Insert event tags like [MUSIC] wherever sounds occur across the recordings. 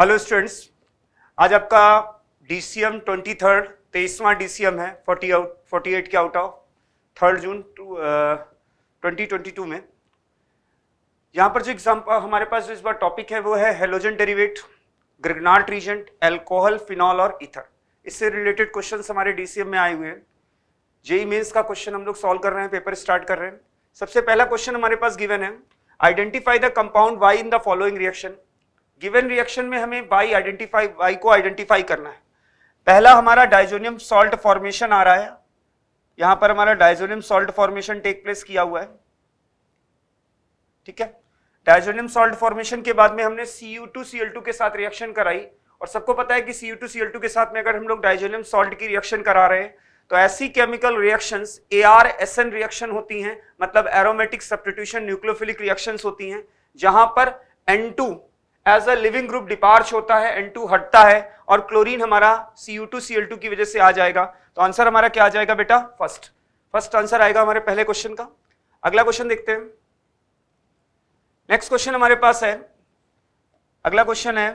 Hello students आज आपका DCM twenty third तेईसवा डीसीएम है फोर्टी आउट फोर्टी एट के out of third June two twenty twenty two में यहाँ पर जो एग्जाम हमारे पास जो इस बार टॉपिक है वो है halogen derivative Grignard reagent alcohol phenol और इथर इससे रिलेटेड क्वेश्चन हमारे डीसीएम में आए हुए हैं जेई मेन्स e का क्वेश्चन हम लोग सॉल्व कर रहे हैं पेपर स्टार्ट कर रहे हैं सबसे पहला क्वेश्चन हमारे पास गिवन है identify the compound Y in the following reaction given reaction में हमें बाई आइडेंटिफाई बाई को आइडेंटिफाई करना है पहला हमारा डाइजोनियम सॉल्ट फॉर्मेशन आ रहा है यहां पर हमारा diazonium salt formation take place किया हुआ है ठीक है डाइजोनियम सॉल्ट फॉर्मेशन के बाद में हमने Cu2Cl2 के साथ रिएक्शन कराई और सबको पता है कि Cu2Cl2 के साथ में अगर हम लोग डाइजोनियम सॉल्ट की रिएक्शन करा रहे हैं तो ऐसी chemical reaction A R S N reaction होती हैं मतलब एरोमेटिक सब्सटीट्यूशन न्यूक्लियोफिलिक रिएक्शन होती हैं जहां पर N two as a leaving group depart होता है एन टू हटता है और क्लोरीन हमारा C U two C L two की वजह से आ जाएगा तो आंसर हमारा क्या आ जाएगा बेटा फर्स्ट फर्स्ट आंसर आएगा हमारे पहले क्वेश्चन का अगला क्वेश्चन देखते हैं नेक्स्ट क्वेश्चन हमारे पास है अगला क्वेश्चन है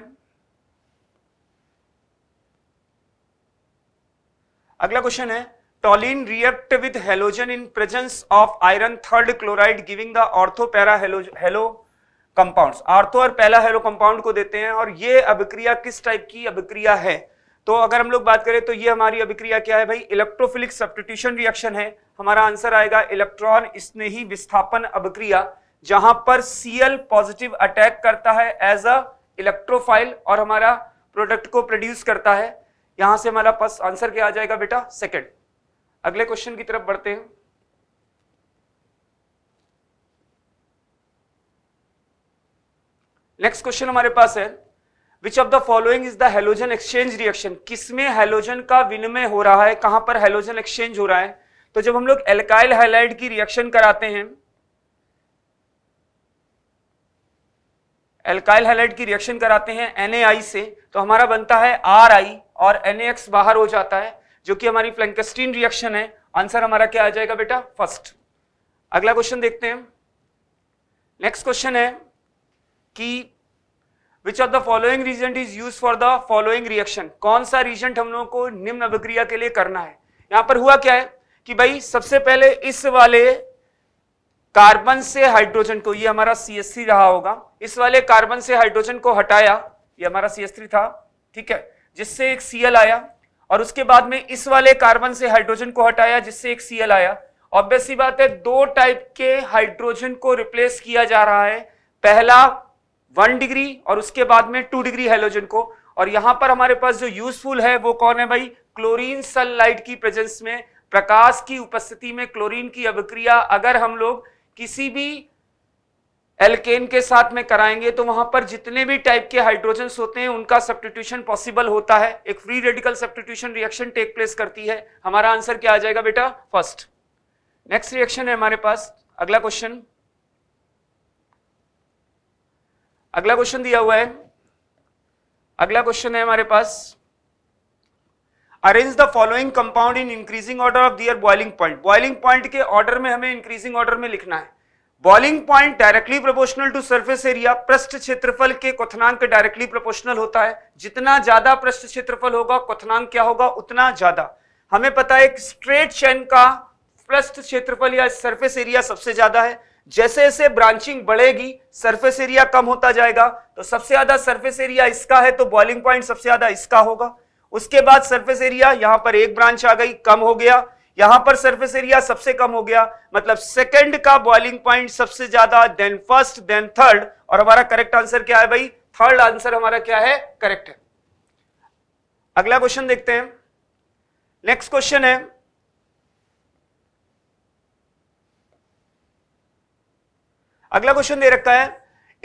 अगला क्वेश्चन है toluene react with halogen in presence of iron third chloride giving the ortho para halo compounds ortho और पहला हेलो कंपाउंड को देते हैं और ये अभिक्रिया किस टाइप की अभिक्रिया है तो अगर हम लोग बात करें तो ये हमारी अभिक्रिया क्या है भाई इलेक्ट्रोफिलिक सब्टिट्यूशन रिएक्शन है हमारा आंसर आएगा इलेक्ट्रॉन स्नेही विस्थापन अभिक्रिया जहां पर सीएल पॉजिटिव अटैक करता है एज अ इलेक्ट्रोफाइल और हमारा प्रोडक्ट को प्रोड्यूस करता है यहां से हमारा पास आंसर क्या आ जाएगा बेटा सेकेंड अगले क्वेश्चन की तरफ बढ़ते हैं नेक्स्ट क्वेश्चन हमारे पास है which of the following is the halogen exchange reaction किसमें हेलोजन का विनिमय हो रहा है कहां पर हेलोजन एक्सचेंज हो रहा है तो जब हम लोग एल्काइल हाइलाइड की रिएक्शन कराते हैं एल्काइल हाइलाइड की रिएक्शन कराते हैं एन से तो हमारा बनता है आर और एन बाहर हो जाता है जो कि हमारी फ्लैंकस्टीन रिएक्शन है आंसर हमारा क्या आ जाएगा बेटा फर्स्ट अगला क्वेश्चन देखते हैं नेक्स्ट क्वेश्चन है कि which of the following reagent is use for the following reaction कौन सा रीजेंट हम लोगों को निम्न अभिक्रिया के लिए करना है यहां पर हुआ क्या है कि भाई सबसे पहले इस वाले कार्बन से हाइड्रोजन को ये हमारा सी रहा होगा इस वाले कार्बन से हाइड्रोजन को हटाया ये हमारा सी था ठीक है जिससे एक सी आया और उसके बाद में इस वाले कार्बन से हाइड्रोजन को हटाया जिससे एक सी आया ऑब्वियस सी बात है दो टाइप के हाइड्रोजन को रिप्लेस किया जा रहा है पहला वन डिग्री और उसके बाद में टू डिग्री हेलोजन को और यहां पर हमारे पास जो यूजफुल है वो कौन है भाई क्लोरीन सनलाइट की प्रेजेंस में प्रकाश की उपस्थिति में क्लोरीन की अभिक्रिया अगर हम लोग किसी भी एल्केन के साथ में कराएंगे तो वहां पर जितने भी टाइप के हाइड्रोजन होते हैं उनका सब्सटीट्यूशन पॉसिबल होता है एक free radical substitution reaction take place करती है हमारा आंसर क्या आ जाएगा बेटा फर्स्ट नेक्स्ट रिएक्शन है हमारे पास अगला क्वेश्चन अगला क्वेश्चन दिया हुआ है अगला क्वेश्चन है हमारे पास arrange the following compound in increasing order of their boiling point boiling point के ऑर्डर में हमें इंक्रीजिंग ऑर्डर में लिखना है boiling point directly proportional to surface area पृष्ठ क्षेत्रफल के क्वथनांक डायरेक्टली प्रोपोर्शनल होता है जितना ज्यादा पृष्ठ क्षेत्रफल होगा क्वथनांक क्या होगा उतना ज्यादा हमें पता है एक स्ट्रेट चैन का पृष्ठ क्षेत्रफल या सरफेस एरिया सबसे ज्यादा है जैसे जैसे ब्रांचिंग बढ़ेगी सरफेस एरिया कम होता जाएगा तो सबसे ज्यादा सरफेस एरिया इसका है तो बॉइलिंग पॉइंट सबसे ज्यादा इसका होगा उसके बाद सरफेस एरिया यहां पर एक ब्रांच आ गई कम हो गया यहां पर सरफेस एरिया सबसे कम हो गया मतलब सेकंड का बॉइलिंग पॉइंट सबसे ज्यादा देन फर्स्ट देन थर्ड और हमारा करेक्ट आंसर क्या है भाई थर्ड आंसर हमारा क्या है करेक्ट है अगला क्वेश्चन देखते हैं नेक्स्ट क्वेश्चन है अगला क्वेश्चन दे रखता है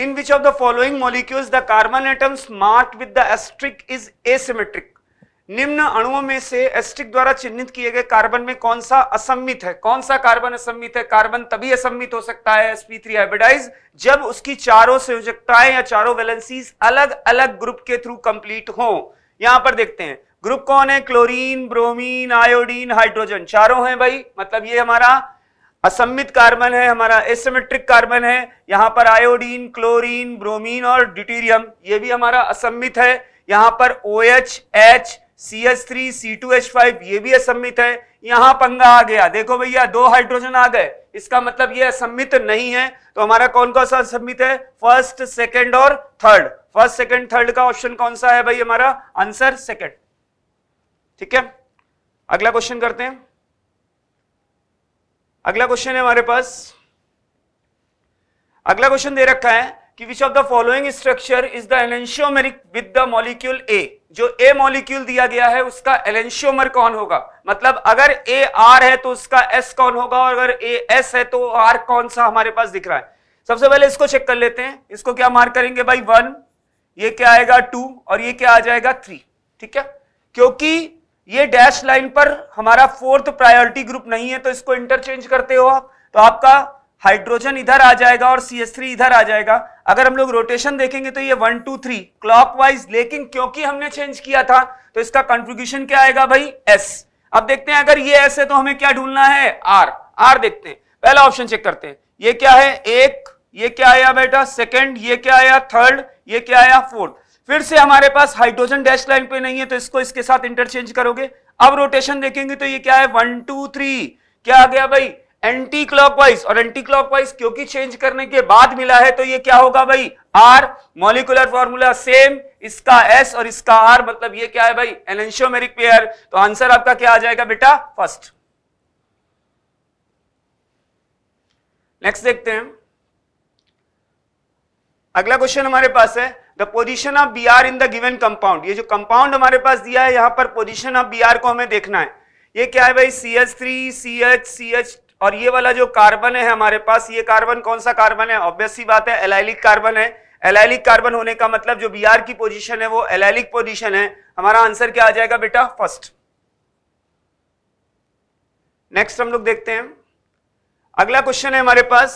in which of the following molecules the carbon atoms mark with the asterisk is asymmetric निम्न अणुओं में से एस्ट्रिक द्वारा चिन्हित किए गए कार्बन में कौन सा असम्मित है कौन सा कार्बन असम्मित है कार्बन तभी असम्मित हो सकता है sp3 हाइब्रिडाइज जब उसकी चारों संयोजकताएं या चारों वैलेंसीज अलग अलग ग्रुप के थ्रू कंप्लीट हो यहां पर देखते हैं ग्रुप कौन है क्लोरीन ब्रोमीन आयोडीन हाइड्रोजन चारों हैं भाई मतलब ये हमारा असम्मित कार्बन है हमारा एसमेट्रिक कार्बन है यहां पर आयोडीन क्लोरीन ब्रोमीन और ड्यूटीरियम ये भी हमारा असम्मित है यहां पर O H H C H three C two H five ये भी असम्मित है यहां पंगा आ गया देखो भैया दो हाइड्रोजन आ गए इसका मतलब ये असमित नहीं है तो हमारा कौन कौन सा असमित है फर्स्ट सेकेंड और थर्ड फर्स्ट सेकेंड थर्ड का ऑप्शन कौन सा है भाई हमारा आंसर सेकेंड ठीक है अगला क्वेश्चन करते हैं अगला क्वेश्चन है हमारे पास अगला क्वेश्चन दे रखा है कि which of the following structure is the enantiomeric with the molecule A जो ए मॉलिक्यूल दिया गया है उसका एलेंशियोमर कौन होगा मतलब अगर ए आर है तो उसका एस कौन होगा और अगर ए एस है तो आर कौन सा हमारे पास दिख रहा है सबसे पहले इसको चेक कर लेते हैं इसको क्या मार्क करेंगे भाई वन ये क्या आएगा टू और ये क्या आ जाएगा थ्री ठीक है क्योंकि ये डैश लाइन पर हमारा फोर्थ प्रायोरिटी ग्रुप नहीं है तो इसको इंटरचेंज करते हो आप तो आपका हाइड्रोजन इधर आ जाएगा और सी एस थ्री इधर आ जाएगा अगर हम लोग रोटेशन देखेंगे तो ये one two three clockwise लेकिन क्योंकि हमने चेंज किया था तो इसका कंट्रीब्यूशन क्या आएगा भाई एस अब देखते हैं अगर ये एस है तो हमें क्या ढूंढना है आर आर देखते हैं पहला ऑप्शन चेक करते हैं ये क्या है एक ये क्या आया बेटा सेकेंड ये क्या आया थर्ड ये क्या आया फोर्थ फिर से हमारे पास हाइड्रोजन डैश लाइन पे नहीं है तो इसको इसके साथ इंटरचेंज करोगे अब रोटेशन देखेंगे तो ये क्या है वन टू थ्री क्या आ गया भाई एंटी क्लॉकवाइज और एंटी क्लॉकवाइज क्योंकि चेंज करने के बाद मिला है तो ये क्या होगा भाई आर मॉलिकुलर फॉर्मूला सेम इसका एस और इसका आर मतलब ये क्या है भाई एनशियोमेरिक पेयर तो आंसर आपका क्या आ जाएगा बेटा फर्स्ट नेक्स्ट देखते हैं अगला क्वेश्चन हमारे पास है the position of B R in the given compound ये जो कंपाउंड हमारे पास दिया है यहां पर पोजिशन ऑफ बी आर को हमें देखना है ये क्या है भाई C H three C H C H और ये वाला जो कार्बन है हमारे पास ये कार्बन कौन सा कार्बन है ऑब्वियसली बात है एलाइलिक कार्बन है एलाइलिक कार्बन होने का मतलब जो बी आर की पोजिशन है वो एलाइलिक पोजिशन है हमारा आंसर क्या आ जाएगा बेटा फर्स्ट नेक्स्ट हम लोग देखते हैं अगला क्वेश्चन है हमारे पास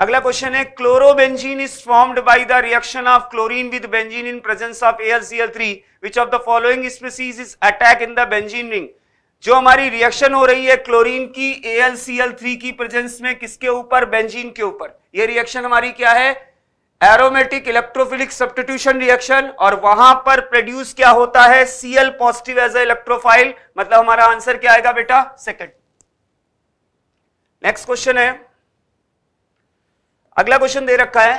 अगला क्वेश्चन है chlorobenzene is formed by the reaction of chlorine with benzene in presence of AlCl3 which of the following species is attack in the benzene ring जो हमारी रिएक्शन हो रही है क्लोरीन की AlCl3 की प्रेजेंस में किसके ऊपर बेंजीन के ऊपर ये रिएक्शन हमारी क्या है एरोमेटिक इलेक्ट्रोफिलिक सब्स्टिट्यूशन रिएक्शन और वहां पर प्रोड्यूस क्या होता है CL positive as a electrophile मतलब हमारा आंसर क्या आएगा बेटा सेकंड नेक्स्ट क्वेश्चन है अगला क्वेश्चन दे रखा है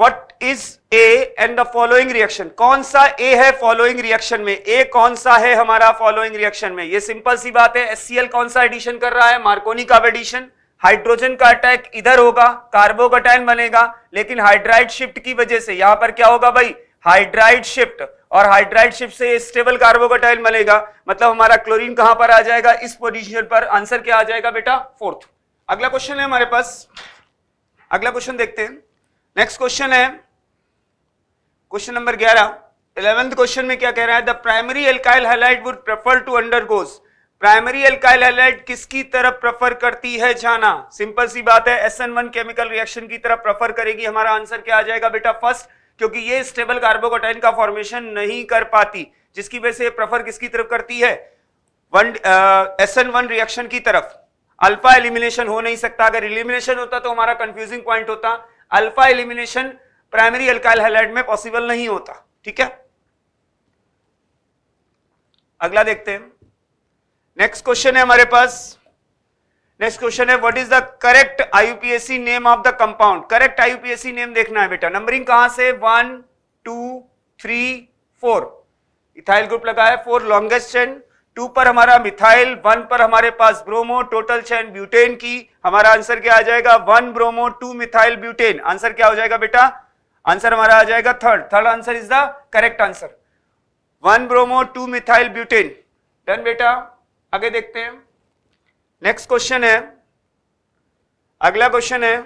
what is A and the following reaction कौन सा ए है फॉलोइंग रिएक्शन में ए कौन सा है हमारा फॉलोइंग रिएक्शन में ये सिंपल सी बात है एस कौन सा एडिशन कर रहा है मार्कोनी का एडिशन हाइड्रोजन का अटैक इधर होगा कार्बोकटाइन बनेगा लेकिन हाइड्राइड शिफ्ट की वजह से यहां पर क्या होगा भाई हाइड्राइड शिफ्ट और हाइड्राइड शिफ्ट से स्टेबल कार्बोकटाइन बनेगा मतलब हमारा क्लोरीन कहां पर आ जाएगा इस पोजिशन पर आंसर क्या आ जाएगा बेटा फोर्थ अगला क्वेश्चन है हमारे पास अगला क्वेश्चन देखते हैं नेक्स्ट क्वेश्चन है क्वेश्चन नंबर ग्यारह इलेवेंथ क्वेश्चन में क्या कह रहा है the primary alkyl halide would prefer to under primary alkyl halide किसकी तरफ प्रेफर करती है जाना सिंपल सी बात है S N one chemical reaction की तरफ प्रेफर करेगी हमारा आंसर क्या आ जाएगा बेटा फर्स्ट क्योंकि ये स्टेबल कार्बोकोटाइन का फॉर्मेशन नहीं कर पाती जिसकी वजह से प्रेफर किसकी तरफ करती है one S N one reaction की तरफ अल्फा एलिमिनेशन हो नहीं सकता अगर एलिमिनेशन होता तो हमारा कंफ्यूजिंग पॉइंट होता alpha elimination primary alkyl halide में पॉसिबल नहीं होता ठीक है अगला देखते हैं नेक्स्ट क्वेश्चन है हमारे पास नेक्स्ट क्वेश्चन है what is the correct IUPSC name of the compound correct IUPSC name देखना है बेटा नंबरिंग कहां से one two three four ethyl group लगा है फोर लॉन्गेस्ट चेन टू पर हमारा मिथाइल वन पर हमारे पास ब्रोमो टोटल चैन ब्यूटेन की हमारा आंसर क्या आ जाएगा one bromo two methyl butane answer क्या हो जाएगा बेटा आंसर हमारा आ जाएगा third third answer is the correct answer one bromo two methyl butane done बेटा आगे देखते हैं नेक्स्ट क्वेश्चन है अगला क्वेश्चन है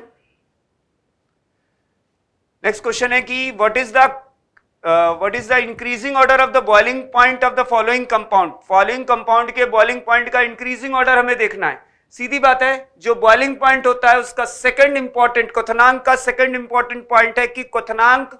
नेक्स्ट क्वेश्चन है कि what is the what is the increasing order of the boiling point of the following compound following compound के बॉइलिंग पॉइंट का इंक्रीजिंग ऑर्डर हमें देखना है सीधी बात है जो बॉइलिंग पॉइंट होता है उसका सेकंड इंपॉर्टेंट क्वथनांक का सेकंड इंपॉर्टेंट पॉइंट है कि क्वथनांक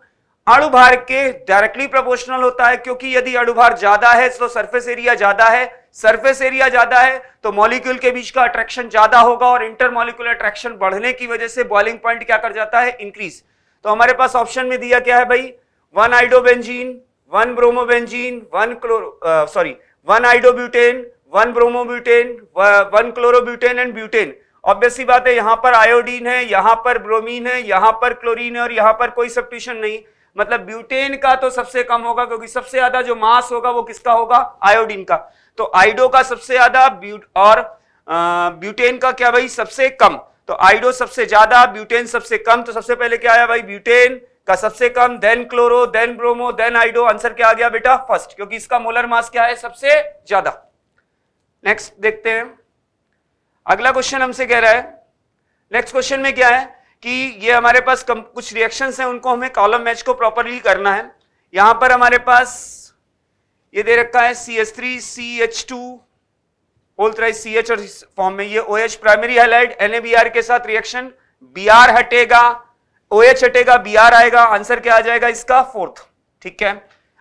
अणुभार के डायरेक्टली प्रपोर्शनल होता है क्योंकि यदि अणुभार ज्यादा है तो सरफेस एरिया ज्यादा है सरफेस एरिया ज्यादा है तो मॉलिक्यूल के बीच का अट्रैक्शन ज्यादा होगा और इंटरमोलिकुलर अट्रैक्शन बढ़ने की वजह से बॉइलिंग पॉइंट क्या कर जाता है इंक्रीज तो हमारे पास ऑप्शन में दिया क्या है भाई one iodobenzene one bromobenzene one chloro sorry one iodobutane one bromobutane one chlorobutane and butane obviously बात है यहाँ पर आयोडीन है यहाँ पर ब्रोमीन है यहाँ पर क्लोरीन है और यहाँ पर कोई सब्ट्यूशन नहीं मतलब ब्यूटेन का तो सबसे कम होगा क्योंकि सबसे ज्यादा जो मास होगा वो किसका होगा आयोडीन का तो आइडो का सबसे ज्यादा ब्यूट और ब्यूटेन uh, का क्या भाई सबसे कम तो आइडो सबसे ज्यादा ब्यूटेन सबसे कम तो सबसे पहले क्या आया भाई ब्यूटेन का सबसे कम then chloro then bromo then iodo answer क्या आ गया बेटा फर्स्ट क्योंकि इसका मोलर मास क्या है सबसे ज्यादा नेक्स्ट देखते हैं अगला क्वेश्चन हमसे कह रहा है नेक्स्ट क्वेश्चन में क्या है कि ये हमारे पास कम, कुछ रिएक्शन हैं उनको हमें कॉलम मैच को प्रॉपरली करना है यहां पर हमारे पास ये दे रखा है C H three C H two होल्थराइज सी एच और फॉर्म में ये O H primary halide N के साथ रिएक्शन बी आर हटेगा ओ एच हटेगा बी आर आएगा आंसर क्या आ जाएगा इसका फोर्थ ठीक है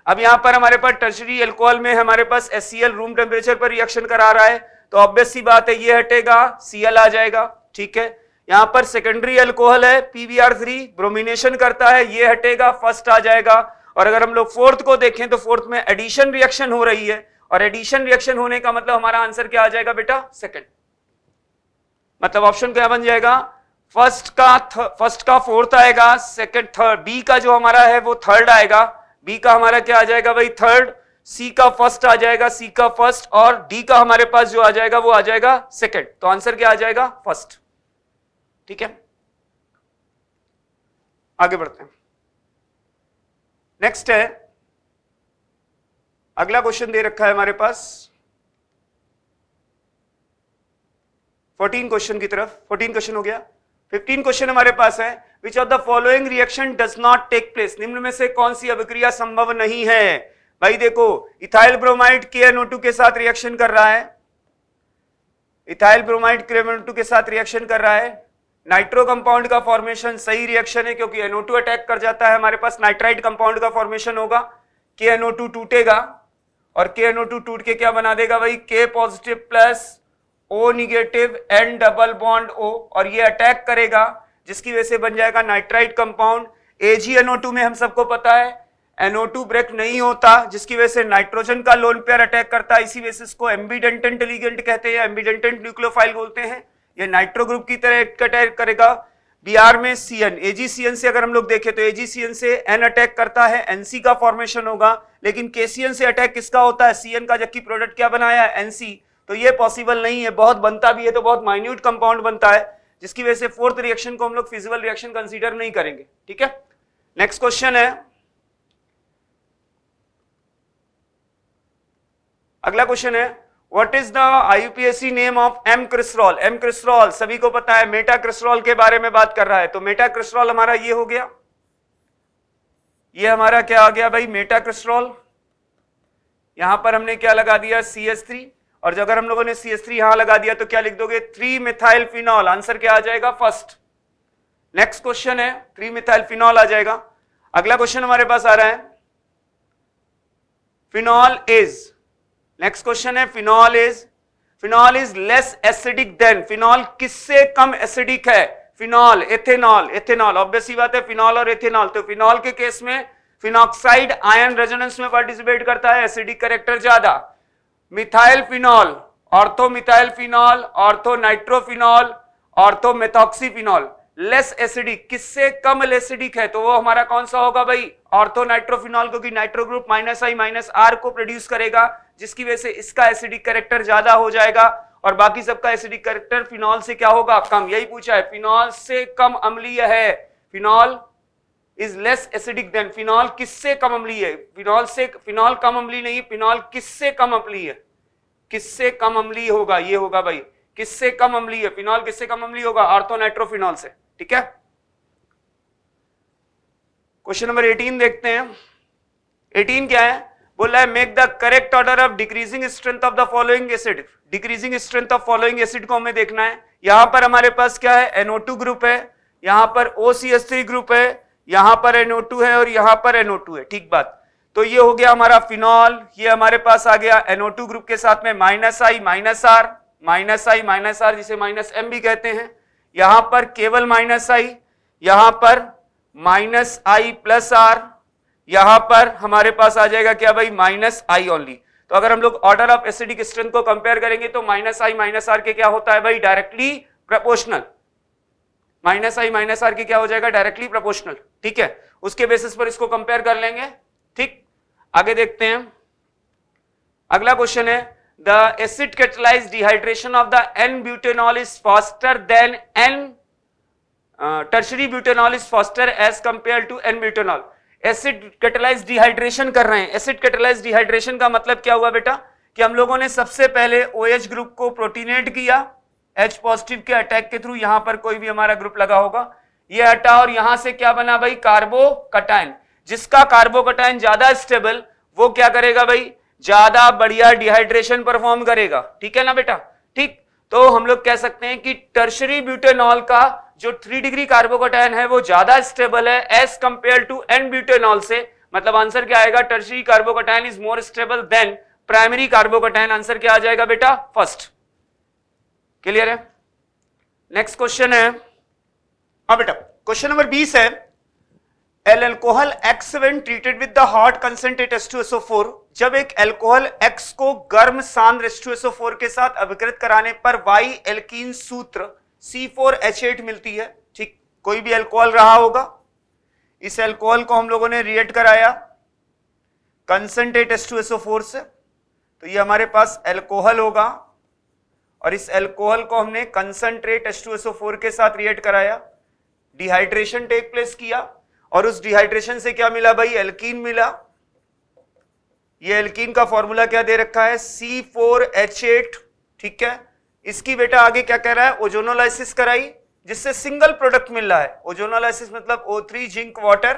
अब यहाँ पर हमारे पास टर्शरी एल्कोहल में हमारे पास एस रूम टेम्परेचर पर रिएक्शन करा रहा है तो ऑब्वियस सी बात है ये हटेगा सी आ जाएगा ठीक है यहां पर सेकेंडरी एल्कोहल है पीवीआर थ्री ब्रोमिनेशन करता है ये हटेगा फर्स्ट आ जाएगा और अगर हम लोग फोर्थ को देखें तो फोर्थ में एडिशन रिएक्शन हो रही है और एडिशन रिएक्शन होने का मतलब हमारा आंसर क्या आ जाएगा बेटा सेकेंड मतलब ऑप्शन क्या बन जाएगा फर्स्ट का फर्स्ट का फोर्थ आएगा सेकंड थर्ड बी का जो हमारा है वो थर्ड आएगा बी का हमारा क्या आ जाएगा भाई थर्ड सी का फर्स्ट आ जाएगा सी का फर्स्ट और डी का हमारे पास जो आ जाएगा वो आ जाएगा सेकंड तो आंसर क्या आ जाएगा फर्स्ट ठीक है आगे बढ़ते हैं नेक्स्ट है अगला क्वेश्चन दे रखा है हमारे पास फोर्टीन क्वेश्चन की तरफ फोर्टीन क्वेश्चन हो गया फिफ्टीन क्वेश्चन हमारे पास है which of the following reaction does not take place निम्न में से कौन सी अभिक्रिया संभव नहीं है भाई देखो इथाइल ब्रोमाइड के के साथ रिएक्शन कर रहा है इथाइल ब्रोमाइड के के साथ रिएक्शन कर रहा है नाइट्रो कंपाउंड का फॉर्मेशन सही रिएक्शन है क्योंकि एनओ अटैक कर जाता है हमारे पास नाइट्राइड कंपाउंड का फॉर्मेशन होगा के NO2 टूटेगा और के NO2 टूट के क्या बना देगा भाई K positive plus O negative N double bond O और ये अटैक करेगा जिसकी वजह से बन जाएगा नाइट्राइट कंपाउंड एजीएनओ में हम सबको पता है NO2 ब्रेक नहीं होता जिसकी वजह से नाइट्रोजन का लोन पेयर अटैक करता है इसी वजह से इसको एम्बीडेंटेंट लिगेंट कहते हैं एम्बीडेंटेंट न्यूक्लियोफाइल बोलते हैं ये नाइट्रो ग्रुप की तरह अटैक करेगा बिहार में सी एन एजीसीएन से अगर हम लोग देखें तो एजीसीएन से एन अटैक करता है एनसी का फॉर्मेशन होगा लेकिन केसीएन से अटैक किसका होता है सीएन का जबकि प्रोडक्ट क्या बनाया एनसी तो ये पॉसिबल नहीं है बहुत बनता भी है तो बहुत माइन्यूट कंपाउंड बनता है जिसकी वजह से फोर्थ रिएक्शन को हम लोग फिजिकल रिएक्शन कंसिडर नहीं करेंगे ठीक है नेक्स्ट क्वेश्चन है अगला क्वेश्चन है what is the IUPSC name of M cresol M cresol सभी को पता है मेटा क्रिस्ट्रॉल के बारे में बात कर रहा है तो मेटा क्रिस्ट्रॉल हमारा ये हो गया ये हमारा क्या आ गया भाई मेटा क्रिस्ट्रॉल यहां पर हमने क्या लगा दिया सी एस थ्री और जो अगर हम लोगों ने सी एस थ्री यहां लगा दिया तो क्या लिख दोगे थ्री मिथाइल फिनॉल आंसर क्या आ जाएगा फर्स्ट नेक्स्ट क्वेश्चन है थ्री मिथाइल फिनॉल आ जाएगा अगला क्वेश्चन हमारे पास आ रहा है फिनॉल इज नेक्स्ट क्वेश्चन है phenol is phenol is less acidic than phenol किससे कम एसिडिक है फिनॉल एथेनॉल एथेनॉल ऑब्वियसली बात है फिनॉल और एथेनॉल तो फिनॉल के केस में फिनॉक्साइड आयन रेजोनेंस में पार्टिसिपेट करता है एसिडिक करेक्टर ज्यादा methyl phenol ortho methyl phenol ortho nitrophenol ortho methoxyphenol less acidic किससे कम एसिडिक है तो वो हमारा कौन सा होगा भाई ऑर्थो नाइट्रोफिनॉल क्योंकि nitro group minus I minus R को प्रोड्यूस करेगा जिसकी वजह से इसका एसिडिक करेक्टर ज्यादा हो जाएगा और बाकी सबका एसिडिक करेक्टर फिनॉल से क्या होगा कम यही पूछा है फिनॉल से कम अम्लीय है phenol is less acidic than phenol किससे कम अम्ली है फिनॉल से फिनॉल कम अम्ली नहीं फिनॉल किससे कम अम्ली है किससे कम अम्ली होगा ये होगा भाई किससे कम अम्ली है फिनॉल किससे कम अम्ली होगा आर्थोनाइट्रोफिनॉल से ठीक है क्वेश्चन नंबर 18 देखते हैं 18 क्या है बोला है make the correct order of decreasing strength of the following acid decreasing strength of following acid को हमें देखना है यहां पर हमारे पास क्या है टू ग्रुप है यहां पर OCH3 ग्रुप है यहां पर NO2 है और यहां पर NO2 है ठीक बात तो ये हो गया हमारा फिनॉल ये हमारे पास आ गया NO2 ग्रुप के साथ में minus I minus R minus I minus R जिसे माइनस एम भी कहते हैं यहां पर केवल माइनस आई यहां पर माइनस आई प्लस आर यहां पर हमारे पास आ जाएगा क्या भाई माइनस आई ओनली तो अगर हम लोग ऑर्डर ऑफ एसिडिक स्ट्रेंथ को कंपेयर करेंगे तो माइनस आई माइनस आर के क्या होता है भाई directly proportional minus I minus R की क्या हो जाएगा डायरेक्टली प्रोपोर्शनल ठीक है उसके बेसिस पर इसको कंपेयर कर लेंगे ठीक आगे देखते हैं अगला क्वेश्चन है the acid catalyse dehydration of the N butanol is faster than N tertiary butanol is faster as compare to N butanol acid catalyse dehydration कर रहे हैं एसिड कैटलाइज डिहाइड्रेशन का मतलब क्या हुआ बेटा कि हम लोगों ने सबसे पहले ओ OH ग्रुप को प्रोटीनेट किया एच पॉजिटिव के अटैक के थ्रू यहां पर कोई भी हमारा ग्रुप लगा होगा ये हटा और यहां से क्या बना भाई कटाइन जिसका कटाइन ज्यादा स्टेबल वो क्या करेगा भाई ज्यादा बढ़िया डिहाइड्रेशन परफॉर्म करेगा ठीक है ना बेटा ठीक तो हम लोग कह सकते हैं कि टर्शरी ब्यूटेनॉल का जो थ्री डिग्री कार्बोकोटाइन है वो ज्यादा स्टेबल है as compare to N butanol से मतलब आंसर क्या आएगा tertiary carbocation is more stable than primary carbocation answer क्या आ जाएगा बेटा फर्स्ट क्लियर है नेक्स्ट क्वेश्चन है हाँ बेटा क्वेश्चन नंबर बीस है L alcohol X when treated with the hot concentrate H2SO4 जब एक एल्कोहल एक्स को गर्म सांद्र H2SO4 के साथ अभिकृत कराने पर वाई एल्किन सूत्र C4H8 मिलती है ठीक कोई भी एल्कोहल रहा होगा इस एल्कोहल को हम लोगों ने रिएक्ट कराया कंसेंट्रेट H2SO4 से तो ये हमारे पास एल्कोहल होगा और इस एल्कोहल को हमने कंसनट्रेट H2SO4 के साथ रिएक्ट कराया डिहाइड्रेशन टेक प्लेस किया और उस डिहाइड्रेशन से क्या मिला भाई एल्कीन मिला ये एल्कीन का फॉर्मूला क्या दे रखा है C4H8 ठीक है इसकी बेटा आगे क्या कह रहा है ओजोनोलाइसिस कराई जिससे सिंगल प्रोडक्ट मिल रहा है ओजोनोलाइसिस मतलब O3 जिंक वाटर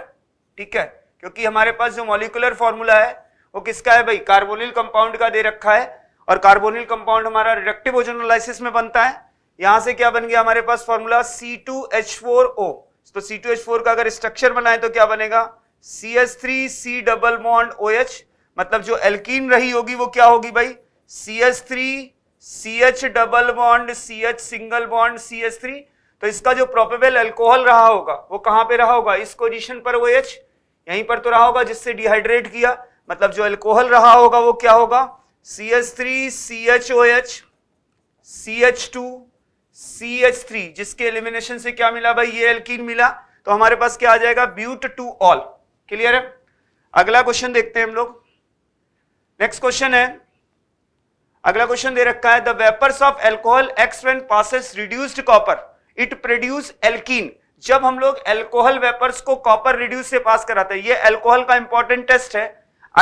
ठीक है क्योंकि हमारे पास जो मॉलिकुलर फॉर्मूला है वो किसका है भाई कार्बोनिल कंपाउंड का दे रखा है और कार्बोनिल कंपाउंड हमारा रिडक्टिव ओजोनोलाइसिस में बनता है यहां से क्या बन गया हमारे पास फॉर्मूला C2H4O तो C2H4 का अगर स्ट्रक्चर बनाए तो क्या बनेगा C three C double bond OH मतलब जो एल्कीन रही होगी वो क्या होगी भाई C H double bond C H single bond C three तो इसका जो प्रोपेबल एल्कोहल रहा होगा वो कहां पे रहा होगा इस पोजिशन पर OH यहीं पर तो रहा होगा जिससे डिहाइड्रेट किया मतलब जो एल्कोहल रहा होगा वो क्या होगा C H three C H O H C H two C H three जिसके एलिमिनेशन से क्या मिला भाई ये एल्कीन मिला तो हमारे पास क्या आ जाएगा ब्यूट टू ऑल क्लियर है अगला क्वेश्चन देखते हैं हम लोग नेक्स्ट क्वेश्चन है अगला क्वेश्चन दे रखा है the vapours of alcohol X when passes reduced copper it produce alkene जब हम लोग एल्कोहल वेपर्स को कॉपर रिड्यूस से पास कराते हैं ये एल्कोहल का इंपॉर्टेंट टेस्ट है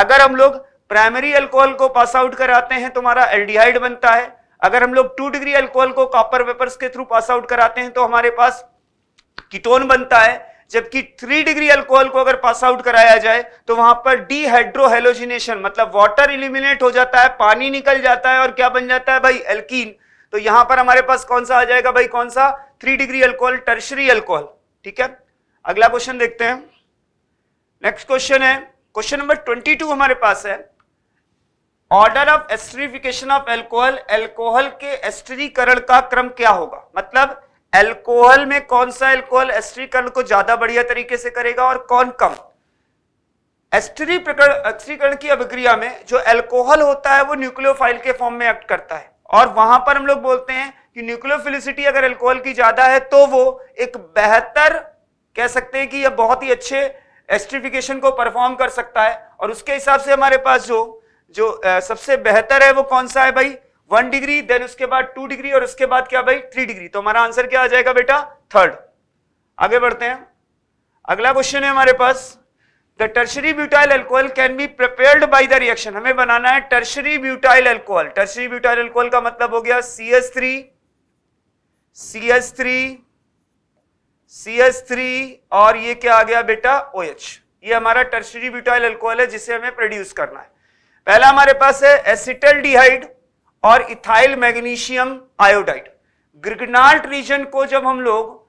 अगर हम लोग प्राइमरी अल्कोहल को पास आउट कराते हैं तुम्हारा एल्डिहाइड बनता है अगर हम लोग टू डिग्री अल्कोहल को कॉपर वेपर्स के थ्रू पास आउट कराते हैं तो हमारे पास कीटोन बनता है जबकि थ्री डिग्री अल्कोहल को अगर पास आउट कराया जाए तो वहां पर डीहाइड्रोहेलोजिनेशन मतलब वाटर इलिमिनेट हो जाता है पानी निकल जाता है और क्या बन जाता है भाई एल्कीन तो यहां पर हमारे पास कौन सा आ जाएगा भाई कौन सा three degree alcohol tertiary alcohol ठीक है अगला क्वेश्चन देखते हैं नेक्स्ट क्वेश्चन है क्वेश्चन नंबर ट्वेंटी टू हमारे पास है order of esterification of alcohol alcohol के एस्ट्रीकरण का क्रम क्या होगा मतलब एल्कोहल में कौन सा एल्कोहल एस्ट्रीकरण को ज्यादा बढ़िया तरीके से करेगा और कौन कम एस्ट्री एस्ट्रीकरण की अभिक्रिया में जो एल्कोहल होता है वो न्यूक्लियोफाइल के फॉर्म में एक्ट करता है और वहां पर हम लोग बोलते हैं कि न्यूक्लियोफिलिसिटी अगर एल्कोहल की ज्यादा है तो वो एक बेहतर कह सकते हैं कि यह बहुत ही अच्छे एस्ट्रीफिकेशन को परफॉर्म कर सकता है और उसके हिसाब से हमारे पास जो जो सबसे बेहतर है वो कौन सा है भाई वन डिग्री देन उसके बाद टू डिग्री और उसके बाद क्या भाई थ्री डिग्री तो हमारा आंसर क्या आ जाएगा बेटा थर्ड आगे बढ़ते हैं अगला क्वेश्चन है हमारे पास the tertiary butyl alcohol can be prepared by the reaction हमें बनाना है tertiary butyl alcohol tertiary butyl alcohol का मतलब हो गया C S three C S three C S three और ये क्या आ गया बेटा ओ OH. एच ये हमारा टर्शरी ब्यूटाइल एल्कोहल है जिसे हमें प्रोड्यूस करना है पहला हमारे पास है एसिटल डिहाइड और ethyl magnesium iodide Grignard reagent को जब हम लोग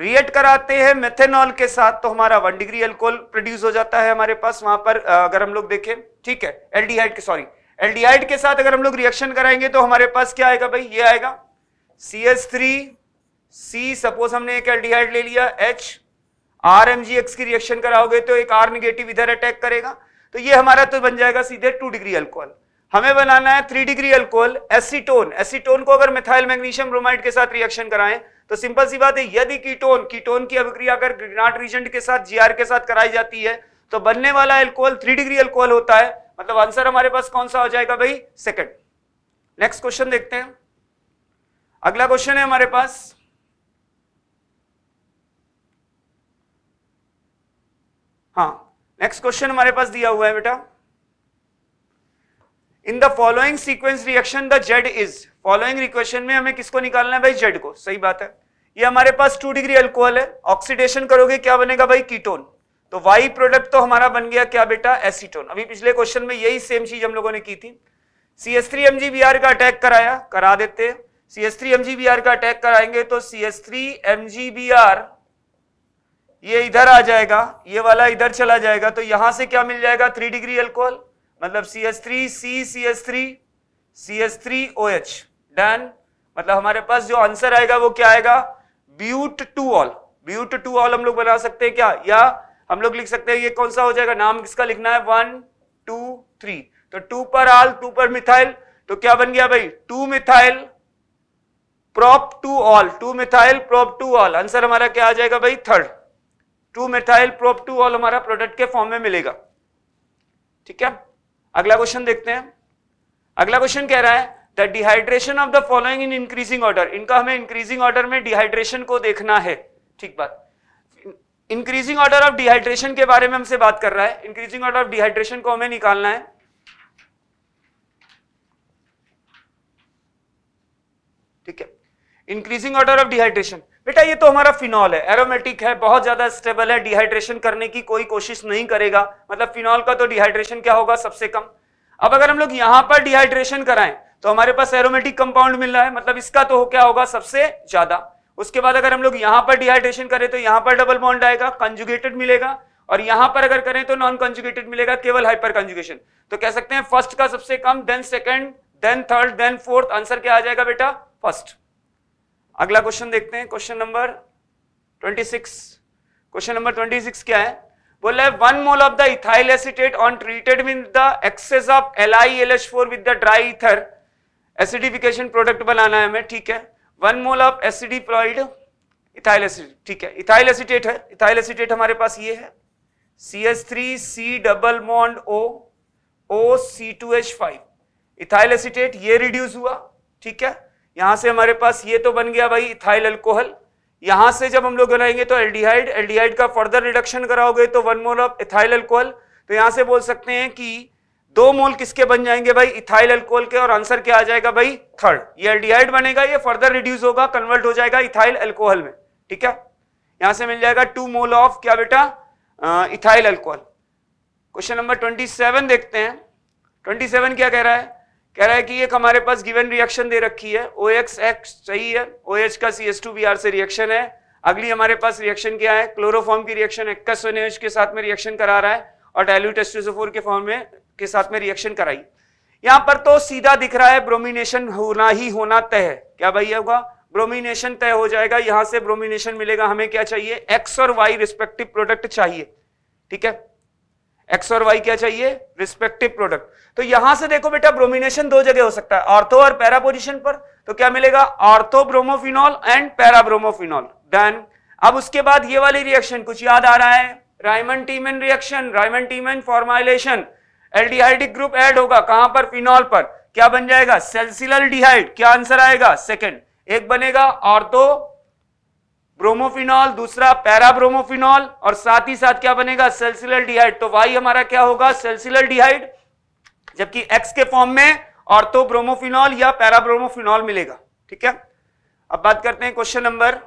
रिएक्ट कराते हैं मेथेनॉल के साथ तो हमारा वन डिग्री एल्कोहल प्रोड्यूस हो जाता है हमारे पास वहां पर अगर हम लोग देखें ठीक है डी के सॉरी एल्डिहाइड के साथ अगर हम लोग रिएक्शन कराएंगे तो हमारे पास क्या आएगा भाई ये आएगा C S three C suppose हमने एक एल्डिहाइड ले लिया H R M G X की रिएक्शन कराओगे तो एक आर निगेटिव इधर अटैक करेगा तो ये हमारा तो बन जाएगा सीधे टू डिग्री अल्कोहल हमें बनाना है three degree alcohol acetone acetone को अगर मिथाइल मैग्नीशियम ब्रोमाइड के साथ रिएक्शन कराएं तो सिंपल सी बात है यदि कीटोन कीटोन की अभिक्रिया अगर ग्रिनाट रीजेंट के साथ जीआर के साथ कराई जाती है तो बनने वाला एल्कोहल थ्री डिग्री अल्कोहल होता है मतलब आंसर हमारे पास कौन सा हो जाएगा भाई सेकेंड नेक्स्ट क्वेश्चन देखते हैं अगला क्वेश्चन है हमारे पास हाँ नेक्स्ट क्वेश्चन हमारे पास दिया हुआ है बेटा in the following sequence reaction the Z is following reaction में हमें किसको निकालना है भाई जेड को सही बात है ये हमारे पास टू डिग्री अल्कोहल है ऑक्सीडेशन करोगे क्या बनेगा भाई कीटोन तो वाई प्रोडक्ट तो हमारा बन गया क्या बेटा एसीटोन अभी पिछले क्वेश्चन में यही सेम चीज हम लोगों ने की थी C S three M G B R का अटैक कराया करा देते हैं C S three M G B R का अटैक कराएंगे तो C S three M G B R ये इधर आ जाएगा ये वाला इधर चला जाएगा तो यहां से क्या मिल जाएगा थ्री डिग्री एल्कोहल मतलब C S three C C S three C S three O H done मतलब हमारे पास जो आंसर आएगा वो क्या आएगा but two ol but two ol हम लोग बना सकते हैं क्या या हम लोग लिख सकते हैं ये कौन सा हो जाएगा नाम किसका लिखना है वन टू थ्री तो टू पर आल टू पर मिथाइल तो क्या बन गया भाई two methyl prop two ol two methyl prop two ol answer हमारा क्या आ जाएगा भाई third two methyl prop two ol हमारा प्रोडक्ट के फॉर्म में मिलेगा ठीक है अगला क्वेश्चन देखते हैं अगला क्वेश्चन कह रहा है the dehydration of the following in increasing order इनका हमें इंक्रीजिंग ऑर्डर में डिहाइड्रेशन को देखना है ठीक बात इंक्रीजिंग ऑर्डर ऑफ डिहाइड्रेशन के बारे में हमसे बात कर रहा है इंक्रीजिंग ऑर्डर ऑफ डिहाइड्रेशन को हमें निकालना है ठीक है इंक्रीजिंग ऑर्डर ऑफ डिहाइड्रेशन बेटा ये तो हमारा फिनॉल है एरोमेटिक है बहुत ज़्यादा स्टेबल है डिहाइड्रेशन करने की कोई कोशिश नहीं करेगा मतलब फिनॉल का तो डिहाइड्रेशन क्या होगा सबसे कम अब अगर हम लोग यहाँ पर डिहाइड्रेशन कराएं तो हमारे पास एरोमेटिक कंपाउंड मिल रहा है मतलब इसका तो क्या होगा सबसे ज़्यादा उसके बाद अगर हम लोग यहाँ पर डिहाइड्रेशन करें तो यहाँ पर डबल बॉन्ड आएगा कंजुगेटेड मिलेगा और यहाँ पर अगर करें तो नॉन कंजुगेटेड मिलेगा केवल हाइपर कंजुगेशन तो कह सकते हैं फर्स्ट का सबसे कम then second then third then fourth answer क्या आ जाएगा बेटा फर्स्ट अगला क्वेश्चन देखते हैं क्वेश्चन नंबर 26 क्वेश्चन नंबर 26 क्या है बोला है one mole of the ethyl acetate on treated with the excess of L I L H four with the dry ether acidification product बनाना है हमें ठीक है वन मोल ऑफ एसिडिप्लॉइड इथाइल एसिड ठीक है इथाइल एसिटेट है इथाइल एसिटेट हमारे पास ये है C S three C double bond O O C two H five ethyl acetate ये रिड्यूस हुआ ठीक है यहां से हमारे पास ये तो बन गया भाई इथाइल अल्कोहल यहां से जब हम लोग बनाएंगे तो एल्डिहाइड एल्डिहाइड का फर्दर रिडक्शन कराओगे तो one mole of ethyl alcohol तो यहाँ से बोल सकते हैं कि दो मोल किसके बन जाएंगे भाई इथाइल अल्कोहल के और आंसर क्या आ जाएगा भाई थर्ड ये एल्डिहाइड बनेगा ये फर्दर रिड्यूस होगा कन्वर्ट हो जाएगा इथाइल अल्कोहल में ठीक है यहां से मिल जाएगा टू मोल ऑफ क्या बेटा ethyl alcohol question number twenty seven देखते हैं ट्वेंटी सेवन क्या कह रहा है कह रहा है कि एक हमारे पास गिवन रिएक्शन दे रखी है ओ एक्स एक्स सही है ओ एच का C S two B R से रिएक्शन है अगली हमारे पास रिएक्शन क्या है क्लोरोफॉर्म की रिएक्शन एक्स एच के साथ में रिएक्शन करा रहा है और डायल्यूट एस्टोसोफोर के फॉर्म में के साथ में रिएक्शन कराई यहां पर तो सीधा दिख रहा है ब्रोमिनेशन होना ही होना तय है क्या भाई होगा ब्रोमिनेशन तय हो जाएगा यहां से ब्रोमिनेशन मिलेगा हमें क्या चाहिए एक्स और वाई रिस्पेक्टिव प्रोडक्ट चाहिए ठीक है एक्स और वाई क्या चाहिए रिस्पेक्टिव प्रोडक्ट तो यहां से देखो बेटा ब्रोमिनेशन दो जगह हो सकता है ऑर्थो और पैरा पोजिशन पर तो क्या मिलेगा ortho bromophenol and para bromophenol done अब उसके बाद ये वाली रिएक्शन कुछ याद आ रहा है Reimer Tiemann reaction Reimer Tiemann formylation aldehydic group add होगा कहां पर फिनॉल पर क्या बन जाएगा सेल्सिलर डिहाइड क्या आंसर आएगा सेकेंड एक बनेगा ऑर्थो ब्रोमोफिनॉल दूसरा पैराब्रोमोफिनॉल और साथ ही साथ क्या बनेगा सेल्सिलर डिहाइड तो वाई हमारा क्या होगा सेल्सिलर डिहाइड जबकि एक्स के फॉर्म में तो ब्रोमोफिनॉल या पैराब्रोमोफिनॉल मिलेगा ठीक है अब बात करते हैं क्वेश्चन नंबर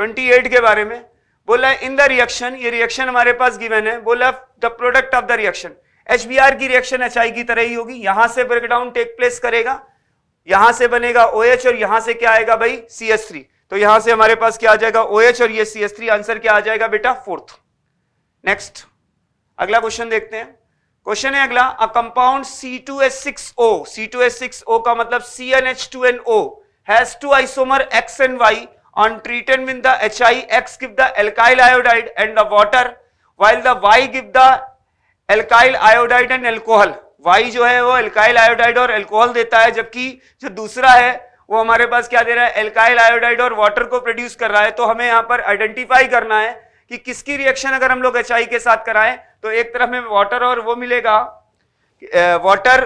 28 के बारे में बोला इन द रिएक्शन ये रिएक्शन हमारे पास गिवन है बोला the product of the reaction H की रिएक्शन एच की तरह ही होगी यहां से ब्रेकडाउन टेक प्लेस करेगा यहां से बनेगा ओ OH और यहां से क्या आएगा भाई सी एस थ्री तो यहां से हमारे पास क्या आ जाएगा ओ OH और ये सी एस थ्री आंसर क्या आ जाएगा बेटा फोर्थ नेक्स्ट अगला क्वेश्चन देखते हैं क्वेश्चन है अगला a compound C two S six O C two S six O का मतलब C N H two N O has two isomer X and Y on treated with the H I X give the alkyl iodide and the water while the Y give the alkyl iodide and alcohol Y जो है वो alkyl iodide और alcohol देता है जबकि जो दूसरा है वो हमारे पास क्या दे रहा है एल्काइल आयोडाइड और वाटर को प्रोड्यूस कर रहा है तो हमें यहाँ पर आइडेंटिफाई करना है कि किसकी रिएक्शन अगर हम लोग एच के साथ कराएं तो एक तरफ में वाटर और वो मिलेगा वाटर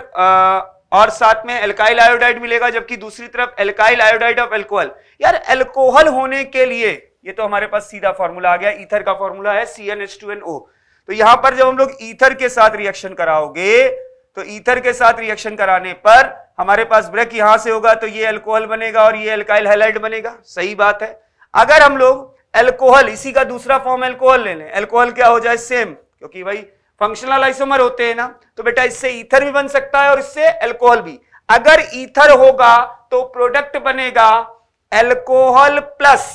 और साथ में एल्काइल आयोडाइड मिलेगा जबकि दूसरी तरफ एल्काइल आयोडाइड ऑफ एल्कोहल यार एल्कोहल होने के लिए ये तो हमारे पास सीधा फॉर्मूला आ गया ईथर का फॉर्मूला है C N H two N O तो यहां पर जब हम लोग ईथर के साथ रिएक्शन कराओगे तो ईथर के साथ रिएक्शन कराने पर हमारे पास ब्रेक यहां से होगा तो ये अल्कोहल बनेगा और ये अल्काइल हेलाइड बनेगा सही बात है अगर हम लोग एल्कोहल इसी का दूसरा फॉर्म एल्कोहल ले लें एल्कोहल क्या हो जाए सेम क्योंकि भाई फंक्शनल आइसोमर होते हैं ना तो बेटा इससे ईथर भी बन सकता है और इससे एल्कोहल भी अगर ईथर होगा तो प्रोडक्ट बनेगा एल्कोहल प्लस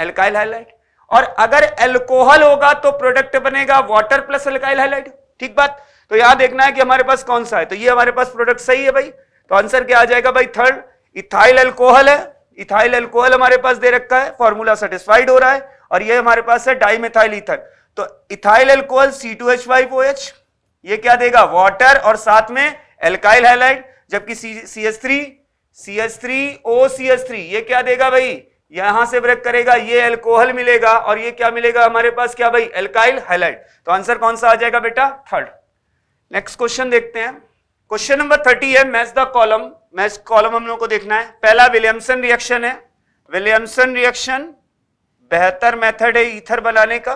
एल्काइल हाइलाइट और अगर एल्कोहल होगा तो प्रोडक्ट बनेगा वाटर प्लस एल्काइल हाइलाइट ठीक बात तो यहां देखना है कि हमारे पास कौन सा है तो ये हमारे पास प्रोडक्ट सही है भाई तो आंसर क्या आ जाएगा भाई थर्ड इथाइल एल्कोहल है इथाइल एल्कोहल हमारे पास दे रखा है फॉर्मूला सेटिस्फाइड हो रहा है और ये हमारे पास है डाइमेथाइल इथर तो ethyl alcohol C two H five O H ये क्या देगा वाटर और साथ में एल्काइल हैलाइड जबकि C S three C S three O C S three ये क्या देगा भाई यहां से ब्रेक करेगा ये एल्कोहल मिलेगा और ये क्या मिलेगा हमारे पास क्या भाई एल्काइल हैलाइड तो आंसर कौन सा आ जाएगा बेटा थर्ड नेक्स्ट क्वेश्चन देखते हैं क्वेश्चन नंबर थर्टी है match the column match column हम लोग को देखना है पहला विलियमसन रिएक्शन है विलियमसन रिएक्शन बेहतर मेथड है ईथर बनाने का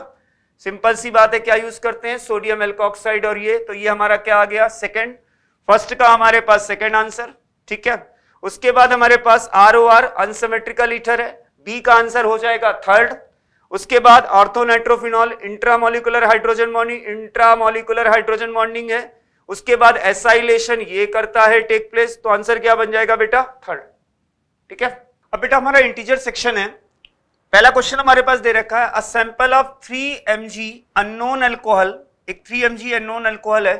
सिंपल सी बात है क्या यूज करते हैं सोडियम एल्कोक्साइड और ये तो ये हमारा क्या आ गया सेकंड फर्स्ट का हमारे पास सेकेंड आंसर ठीक है उसके बाद हमारे पास R O R unsymmetrical ether है बी का आंसर हो जाएगा थर्ड उसके बाद orthonitrophenol intramolecular hydrogen bonding intramolecular hydrogen bonding है उसके बाद एसाइलेशन ये करता है टेक प्लेस तो आंसर क्या बन जाएगा बेटा थर्ड ठीक है अब बेटा हमारा इंटीजर सेक्शन है पहला क्वेश्चन हमारे पास दे रखा है a sample of three M G unknown alcohol एक three M G unknown alcohol है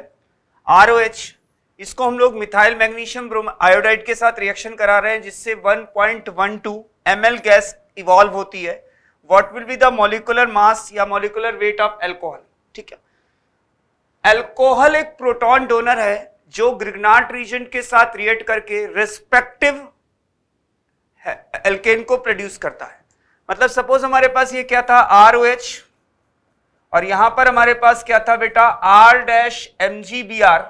आर इसको हम लोग मिथाइल मैग्नीशियम ब्रोम आयोडाइड के साथ रिएक्शन करा रहे हैं जिससे 1.12 एल गैस इवॉल्व होती है what will be the molecular mass या मोलिकुलर वेट ऑफ एल्कोहल ठीक है एल्कोहल एक प्रोटॉन डोनर है जो ग्रिगनाट रीजन के साथ रिएक्ट करके रेस्पेक्टिव एल्केन को प्रोड्यूस करता है मतलब सपोज हमारे पास ये क्या था आर ओ एच और यहां पर हमारे पास क्या था बेटा R dash M G B R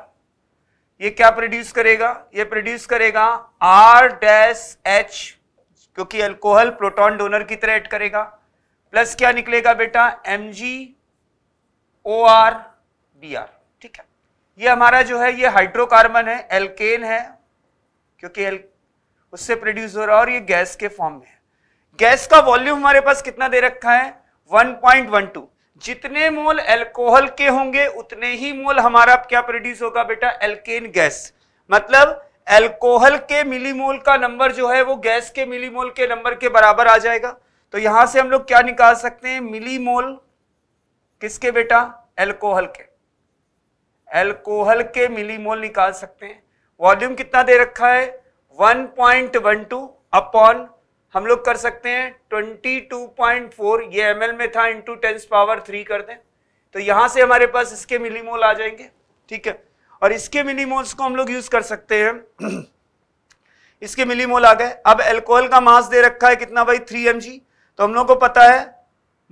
ये क्या प्रोड्यूस करेगा ये प्रोड्यूस करेगा आर डैश एच क्योंकि अल्कोहल प्रोटॉन डोनर की तरह एड करेगा प्लस क्या निकलेगा बेटा M G O R B R ठीक है ये हमारा जो है ये हाइड्रोकार्बन है एल्केन है क्योंकि एल उससे प्रोड्यूस हो रहा है और ये गैस के फॉर्म में है गैस का वॉल्यूम हमारे पास कितना दे रखा है 1.12 जितने मोल एल्कोहल के होंगे उतने ही मोल हमारा क्या प्रोड्यूस होगा बेटा एल्केन गैस मतलब एल्कोहल के मिलीमोल का नंबर जो है वो गैस के मिलीमोल के नंबर के बराबर आ जाएगा तो यहां से हम लोग क्या निकाल सकते हैं मिलीमोल किसके बेटा एल्कोहल के एल्कोहल के मिलीमोल निकाल सकते हैं वॉल्यूम कितना दे रखा है 1.12 अपॉन हम लोग कर सकते हैं 22.4 ये एमएल में था इंटू टेंस पावर थ्री कर दें तो यहां से हमारे पास इसके मिलीमोल आ जाएंगे ठीक है और इसके मिलीमोल्स को हम लोग यूज कर सकते हैं [CLEARS THROAT] इसके मिलीमोल आ गए अब एल्कोहल का मास दे रखा है कितना भाई थ्री एम तो हम लोग को पता है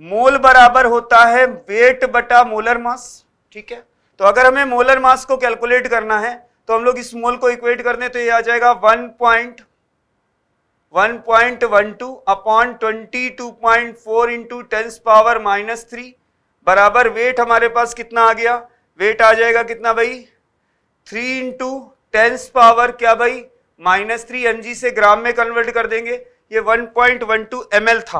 मोल बराबर होता है वेट बटा मोलर मास ठीक है तो अगर हमें मोलर मास को कैलकुलेट करना है तो हम लोग इस मोल को इक्वेट कर दें तो ये आ जाएगा one point one point one two upon twenty two point four into tens power minus three बराबर वेट हमारे पास कितना आ गया वेट आ जाएगा कितना भाई थ्री इंटू टेंस पावर क्या भाई माइनस थ्री एम से ग्राम में कन्वर्ट कर देंगे ये one point one two M था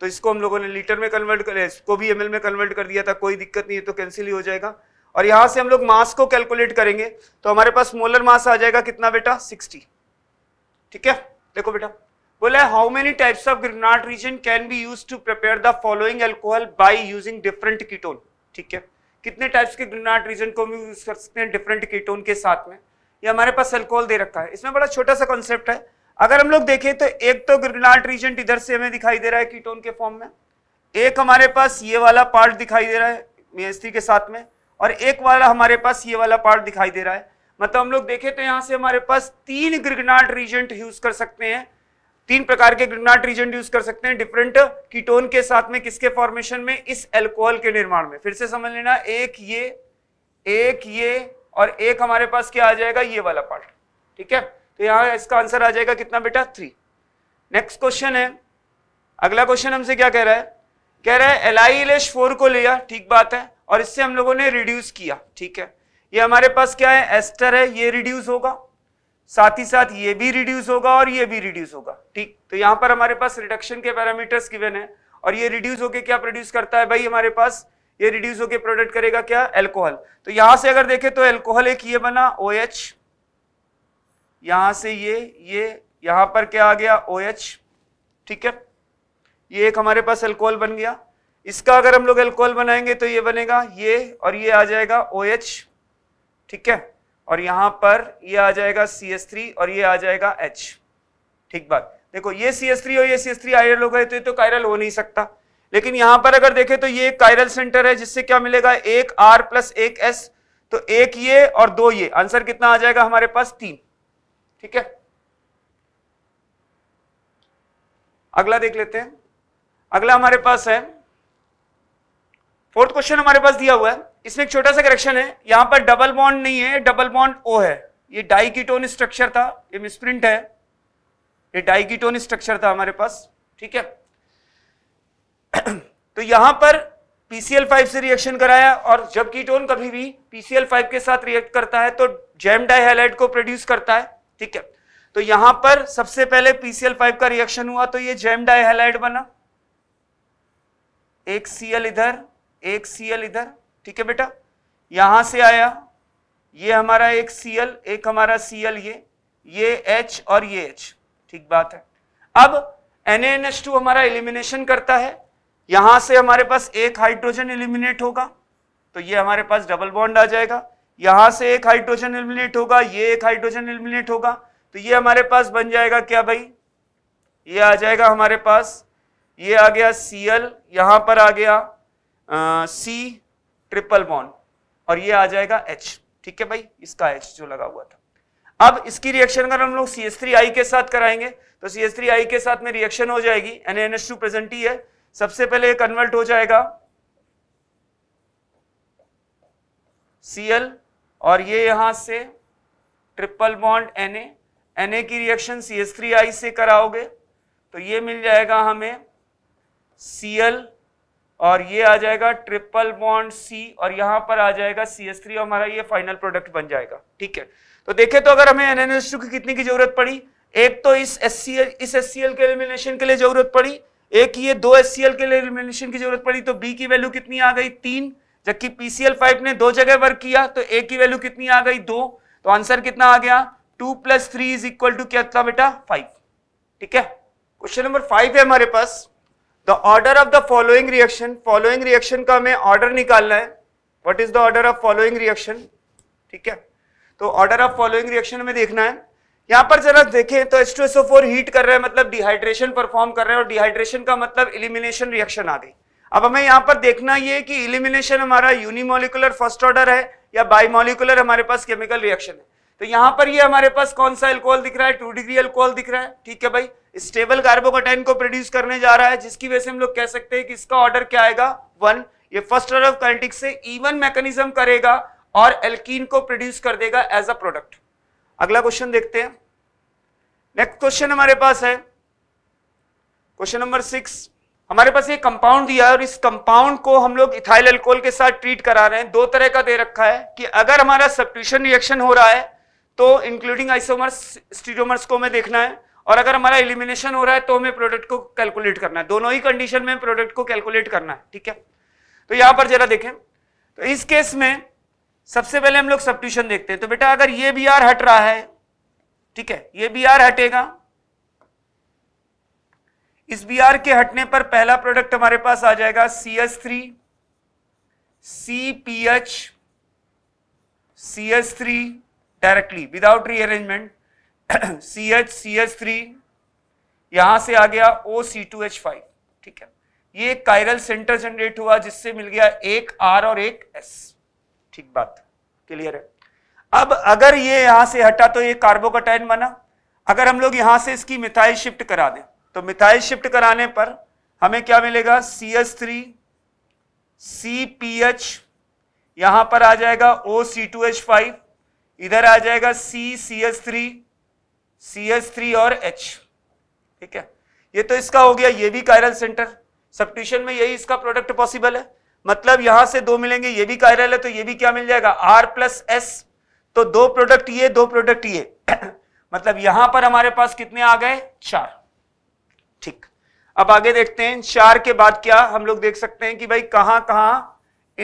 तो इसको हम लोगों ने लीटर में कन्वर्ट कर इसको भी एम में कन्वर्ट कर दिया था कोई दिक्कत नहीं है तो कैंसिल ही हो जाएगा और यहां से हम लोग मास को कैलकुलेट करेंगे तो हमारे पास मोलर मास आ जाएगा कितना बेटा 60 ठीक है देखो बेटा बोला है how many types of Grignard reagent can be use to prepare the following alcohol by using different ketone ठीक है कितने टाइप्स के ग्रेनाट रीजन को हम यूज कर सकते हैं डिफरेंट कीटोन के साथ में ये हमारे पास एल्कोहल दे रखा है इसमें बड़ा छोटा सा कॉन्सेप्ट है अगर हम लोग देखें तो एक तो ग्रेनाट रीजन इधर से हमें दिखाई दे रहा है कीटोन के फॉर्म में एक हमारे पास ये वाला पार्ट दिखाई दे रहा है एस के साथ में और एक वाला हमारे पास ये वाला पार्ट दिखाई दे रहा है मतलब हम लोग देखें तो यहाँ से हमारे पास तीन ग्रिगनाट रीजेंट यूज कर सकते हैं तीन प्रकार के ग्रिगनाट रीजेंट यूज कर सकते हैं डिफरेंट कीटोन के साथ में किसके फॉर्मेशन में इस एल्कोहल के निर्माण में फिर से समझ लेना एक ये एक ये और एक हमारे पास क्या आ जाएगा ये वाला पार्ट ठीक है तो यहाँ इसका आंसर आ जाएगा कितना बेटा थ्री नेक्स्ट क्वेश्चन है अगला क्वेश्चन हमसे क्या कह रहा है कह रहा है एलाइलेश फोर को लिया ठीक बात है और इससे हम लोगों ने रिड्यूस किया ठीक है ये हमारे पास क्या है एस्टर है ये रिड्यूस होगा साथ ही साथ ये भी रिड्यूस होगा और ये भी रिड्यूस होगा ठीक तो यहां पर हमारे पास रिडक्शन के पैरामीटर्स गिवन है और ये रिड्यूस होके क्या प्रोड्यूस करता है भाई हमारे पास ये रिड्यूस होके प्रोडक्ट करेगा क्या एल्कोहल तो यहां से अगर देखें तो एल्कोहल एक ये बना ओ OH, एच यहां से ये ये यहां पर क्या आ गया ओ OH, एच ठीक है ये एक हमारे पास एल्कोहल बन गया इसका अगर हम लोग एल्कोहल बनाएंगे तो ये बनेगा ये और ये आ जाएगा ओ OH, ठीक है और यहां पर ये आ जाएगा सी एस थ्री और ये आ जाएगा एच ठीक बात देखो ये सी एस थ्री और ये सी एस थ्री आयरल हो गए तो ये तो कायरल हो नहीं सकता लेकिन यहां पर अगर देखें तो ये कायरल सेंटर है जिससे क्या मिलेगा एक आर प्लस एक एस तो एक ये और दो ये आंसर कितना आ जाएगा हमारे पास तीन ठीक है अगला देख लेते हैं अगला हमारे पास है फोर्थ क्वेश्चन हमारे पास दिया हुआ है इसमें एक छोटा सा करेक्शन है यहां पर डबल बॉन्ड नहीं है डबल बॉन्ड ओ है ये डाइकीटोन स्ट्रक्चर था ये मिसप्रिंट है ये डाइकीटोन स्ट्रक्चर था हमारे पास ठीक है [CLEARS THROAT] तो यहां पर PCl5 से रिएक्शन कराया और जब कीटोन कभी भी PCl5 के साथ रिएक्ट करता है तो जेम डाइहेलाइड को प्रोड्यूस करता है ठीक है तो यहां पर सबसे पहले PCl5 का रिएक्शन हुआ तो ये जेम डाइहेलाइड बना एक Cl इधर एक सीएल इधर ठीक है बेटा यहां से आया ये हमारा एक सीएल एक हमारा सीएल ये ये एच और ये एच ठीक बात है अब एन टू हमारा एलिमिनेशन करता है यहां से हमारे पास एक हाइड्रोजन एलिमिनेट होगा तो ये हमारे पास डबल बॉन्ड आ जाएगा यहां से एक हाइड्रोजन एलिमिनेट होगा ये एक हाइड्रोजन एलिमिनेट होगा तो ये हमारे पास बन जाएगा क्या भाई ये आ जाएगा हमारे पास ये आ गया सीएल यहां पर आ गया सी ट्रिपल बॉन्ड और ये आ जाएगा एच ठीक है भाई इसका एच जो लगा हुआ था अब इसकी रिएक्शन अगर हम लोग सी एस थ्री आई के साथ कराएंगे तो सी एस थ्री आई के साथ में रिएक्शन हो जाएगी एन एन टू प्रेजेंट ही है सबसे पहले कन्वर्ट हो जाएगा सी एल और ये यहां से ट्रिपल बॉन्ड एन एन की reaction C S three I से कराओगे तो ये मिल जाएगा हमें सी एल और ये आ जाएगा ट्रिपल बॉन्ड सी और यहां पर आ जाएगा सी एस थ्री और हमारा ये फाइनल प्रोडक्ट बन जाएगा ठीक है तो देखे तो अगर हमें टू की कितनी की जरूरत पड़ी एक तो इस एस इस एस के एलिमिनेशन के लिए जरूरत पड़ी एक ये दो एस के लिए एलिमिनेशन की जरूरत पड़ी तो बी की वैल्यू कितनी आ गई तीन जबकि पीसीएल फाइव ने दो जगह वर्क किया तो ए की वैल्यू कितनी आ गई दो तो आंसर कितना आ गया two plus three is equal to क्या बेटा फाइव ठीक है क्वेश्चन नंबर फाइव है हमारे पास the order of the following reaction following reaction का हमें ऑर्डर निकालना है what is the order of following reaction ठीक है तो ऑर्डर ऑफ फॉलोइंग रिएक्शन में देखना है यहां पर जरा देखें तो H2SO4 हीट कर रहा है मतलब डिहाइड्रेशन परफॉर्म कर रहा है और डिहाइड्रेशन का मतलब इलिमिनेशन रिएक्शन आ गई अब हमें यहां पर देखना ये कि इलिमिनेशन हमारा यूनिमोलिकुलर फर्स्ट ऑर्डर है या बाइमोलिकुलर हमारे पास केमिकल रिएक्शन है तो यहां पर ये हमारे पास कौन सा एल्कोहल दिख रहा है टू डिग्री एल्कोहल दिख रहा है ठीक है भाई स्टेबल कार्बोकोटाइन को प्रोड्यूस करने जा रहा है जिसकी वजह से हम लोग कह सकते हैं कि इसका ऑर्डर क्या आएगा वन ये फर्स्ट ऑर्डर ऑफ काइनेटिक्स से इवन मैकेनिज्म करेगा और एल्कीन को प्रोड्यूस कर देगा एज अ प्रोडक्ट अगला क्वेश्चन देखते हैं नेक्स्ट क्वेश्चन हमारे पास है क्वेश्चन नंबर सिक्स हमारे पास ये कंपाउंड दिया है और इस कंपाउंड को हम लोग इथाइल अल्कोहल के साथ ट्रीट करा रहे हैं दो तरह का दे रखा है कि अगर हमारा सब्ट्यूशन रिएक्शन हो रहा है तो इंक्लूडिंग आइसोमर्स स्टीरोमर्स को हमें देखना है और अगर हमारा इलिमिनेशन हो रहा है तो हमें प्रोडक्ट को कैलकुलेट करना है दोनों ही कंडीशन में प्रोडक्ट को कैलकुलेट करना है ठीक है तो यहां पर जरा देखें तो इस केस में सबसे पहले हम लोग सब्ट्यूशन देखते हैं तो बेटा अगर ये बी आर हट रहा है ठीक है ये बी आर हटेगा इस बी आर के हटने पर पहला प्रोडक्ट हमारे पास आ जाएगा C S three C P H C S three directly without rearrangement C H C H three यहां से आ गया O C two H five ठीक है ये काइरल कायरल सेंटर जनरेट हुआ जिससे मिल गया एक आर और एक एस ठीक बात क्लियर है अब अगर ये यहां से हटा तो ये कार्बोकोटाइन बना अगर हम लोग यहां से इसकी मिथाइल शिफ्ट करा दें तो मिथाइल शिफ्ट कराने पर हमें क्या मिलेगा C H three C P H यहां पर आ जाएगा O C two H five इधर आ जाएगा C C H three C H three और एच ठीक है ये तो इसका हो गया ये भी कायरल सेंटर सब्ट्यूशन में यही इसका प्रोडक्ट पॉसिबल है मतलब यहां से दो मिलेंगे ये भी कायरल है तो ये भी क्या मिल जाएगा आर प्लस एस तो दो प्रोडक्ट ये दो प्रोडक्ट ये [COUGHS] मतलब यहां पर हमारे पास कितने आ गए चार ठीक अब आगे देखते हैं चार के बाद क्या हम लोग देख सकते हैं कि भाई कहां कहां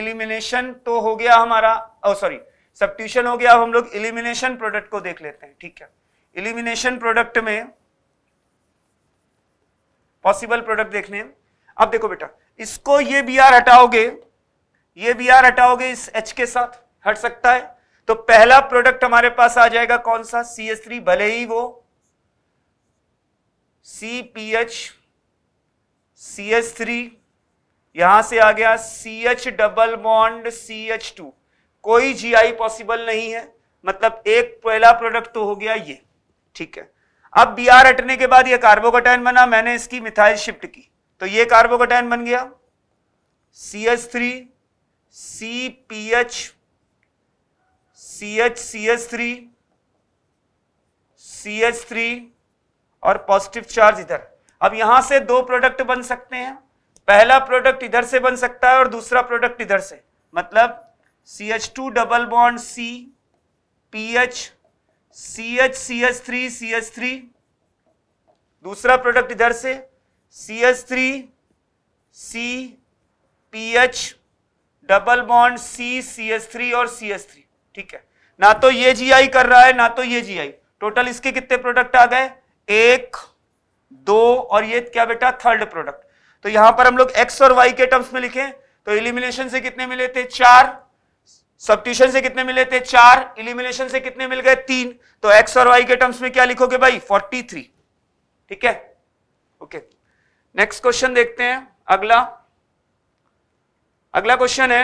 इलिमिनेशन तो हो गया हमारा ओ सॉरी सब्ट्यूशन हो गया अब हम लोग इलिमिनेशन प्रोडक्ट को देख लेते हैं ठीक है इलिमिनेशन प्रोडक्ट में पॉसिबल प्रोडक्ट देखने अब देखो बेटा इसको ये बी आर हटाओगे ये बी आर हटाओगे इस एच के साथ हट सकता है तो पहला प्रोडक्ट हमारे पास आ जाएगा कौन सा सी एस थ्री भले ही वो C P H C H three यहां से आ गया C H double bond C H two कोई जी आई पॉसिबल नहीं है मतलब एक पहला प्रोडक्ट तो हो गया ये ठीक है अब बी आर हटने के बाद यह कार्बोकटाइन बना मैंने इसकी मिथाइल शिफ्ट की तो यह कार्बोकटाइन बन गया C H three C P H C H C H three C H three और पॉजिटिव चार्ज इधर अब यहां से दो प्रोडक्ट बन सकते हैं पहला प्रोडक्ट इधर से बन सकता है और दूसरा प्रोडक्ट इधर से मतलब C H two double bond C P H C H C H three C H three दूसरा प्रोडक्ट इधर से C H three C P H double bond C C H three और सी एच थ्री ठीक है ना तो ये GI कर रहा है ना तो ये जीआई टोटल इसके कितने प्रोडक्ट आ गए एक दो और ये क्या बेटा थर्ड प्रोडक्ट तो यहां पर हम लोग एक्स और वाई के टर्म्स में लिखे तो एलिमिनेशन से कितने मिले थे चार सब्टीशन से कितने मिले थे चार इलिमिनेशन से कितने मिल गए तीन तो एक्स और वाई के टर्म्स में क्या लिखोगे भाई फोर्टी थ्री ठीक है ओके नेक्स्ट क्वेश्चन देखते हैं अगला अगला क्वेश्चन है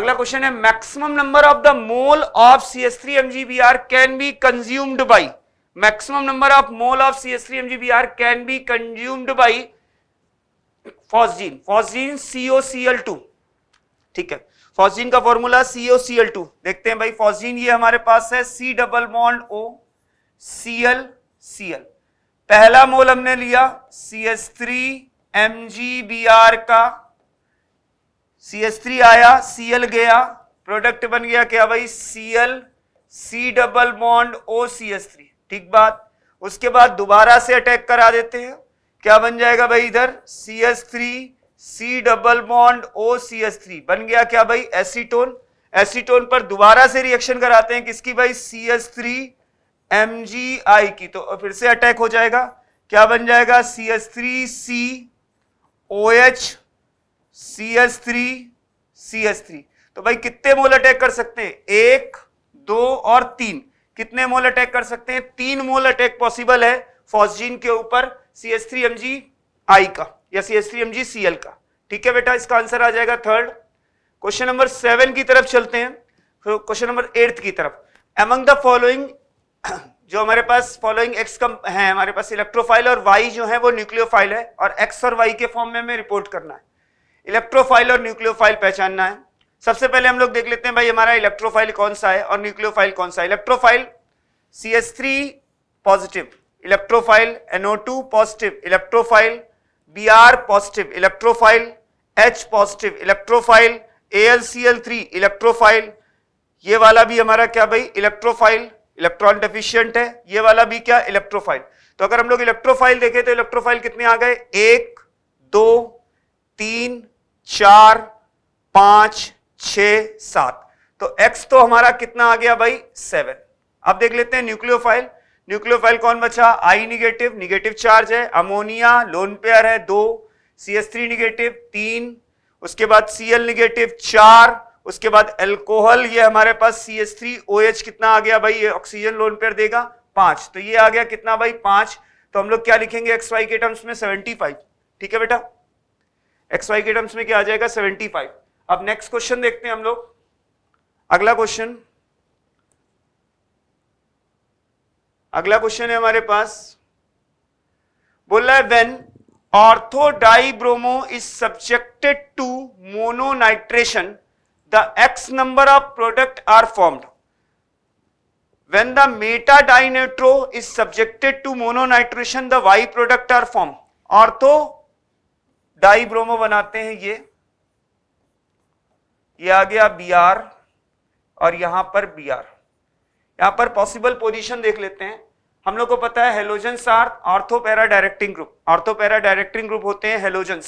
अगला क्वेश्चन है maximum number of the mole of C S three MGBR can be consumed by maximum number of mole of C S three MGBR can be consumed by CO C L two ठीक है फॉसिन का formula CO L two देखते हैं भाई फॉसिन ये हमारे पास है C double bond O C L पहला मोल हमने लिया C S three M G B R का सी एस थ्री आया सी एल गया प्रोडक्ट बन गया क्या भाई C L C double bond O C S three ठीक बात उसके बाद दोबारा से अटैक करा देते हैं क्या बन जाएगा भाई इधर C S three C double bond O C S three बन गया क्या भाई एसीटोन एसीटोन पर दोबारा से रिएक्शन कराते हैं किसकी भाई C S three M G I की तो फिर से अटैक हो जाएगा क्या बन जाएगा C S three C O H C S three C S three तो भाई कितने मोल अटैक कर सकते हैं एक दो और तीन कितने मोल अटैक कर सकते हैं तीन मोल अटैक पॉसिबल है फॉस्जीन के ऊपर C S three M G I का या C S three M G C L का ठीक है बेटा इसका आंसर आ जाएगा थर्ड क्वेश्चन नंबर सेवन की तरफ चलते हैं क्वेश्चन नंबर एट्थ की तरफ एमंग द फॉलोइंग जो हमारे पास फॉलोइंग एक्स कम है हमारे पास इलेक्ट्रोफाइल और वाई जो है वो न्यूक्लियोफाइल है और एक्स और वाई के फॉर्म में हमें रिपोर्ट करना है इलेक्ट्रोफाइल और न्यूक्लियोफाइल पहचानना है सबसे पहले हम लोग देख लेते हैं भाई हमारा इलेक्ट्रोफाइल कौन सा है और न्यूक्लियोफाइल कौन सा है electrophile C S three positive electrophile NO two positive electrophile positive electrophile A L C L three electrophile ये वाला भी हमारा क्या भाई इलेक्ट्रोफाइल इलेक्ट्रॉन डेफिशियंट है ये वाला भी क्या इलेक्ट्रोफाइल तो अगर हम लोग इलेक्ट्रोफाइल देखे तो इलेक्ट्रोफाइल कितने आ गए एक दो तीन चार पांच छ सात तो एक्स तो हमारा कितना आ गया भाई सेवन अब देख लेते हैं न्यूक्लियोफाइल न्यूक्लियोफाइल कौन बचा आई निगेटिव निगेटिव चार्ज है अमोनिया लोन पेयर है दो सी एस थ्री निगेटिव तीन उसके बाद सी एल निगेटिव चार उसके बाद एल्कोहल ये हमारे पास C S three O H कितना आ गया भाई ये ऑक्सीजन लोन पेयर देगा पांच तो ये आ गया कितना भाई पांच तो हम लोग क्या लिखेंगे एक्स वाई के टर्म्स में सेवेंटी फाइव ठीक है बेटा एक्स वाई के टर्म्स में क्या आ जाएगा सेवेंटी फाइव अब नेक्स्ट क्वेश्चन देखते हैं हम लोग अगला क्वेश्चन अगला क्वेश्चन है हमारे पास बोल रहा है when orthodibromo is subjected to mononitration the X number of product are formed when the meta dinitro is subjected to mono nitration the Y product are form ortho dibromo बनाते हैं ये ये आ गया बी आर और यहां पर B are यहां पर पॉसिबल पोजिशन देख लेते हैं हम लोग को पता है halogen are ortho para directing group ortho para directing group होते हैं हेलोजन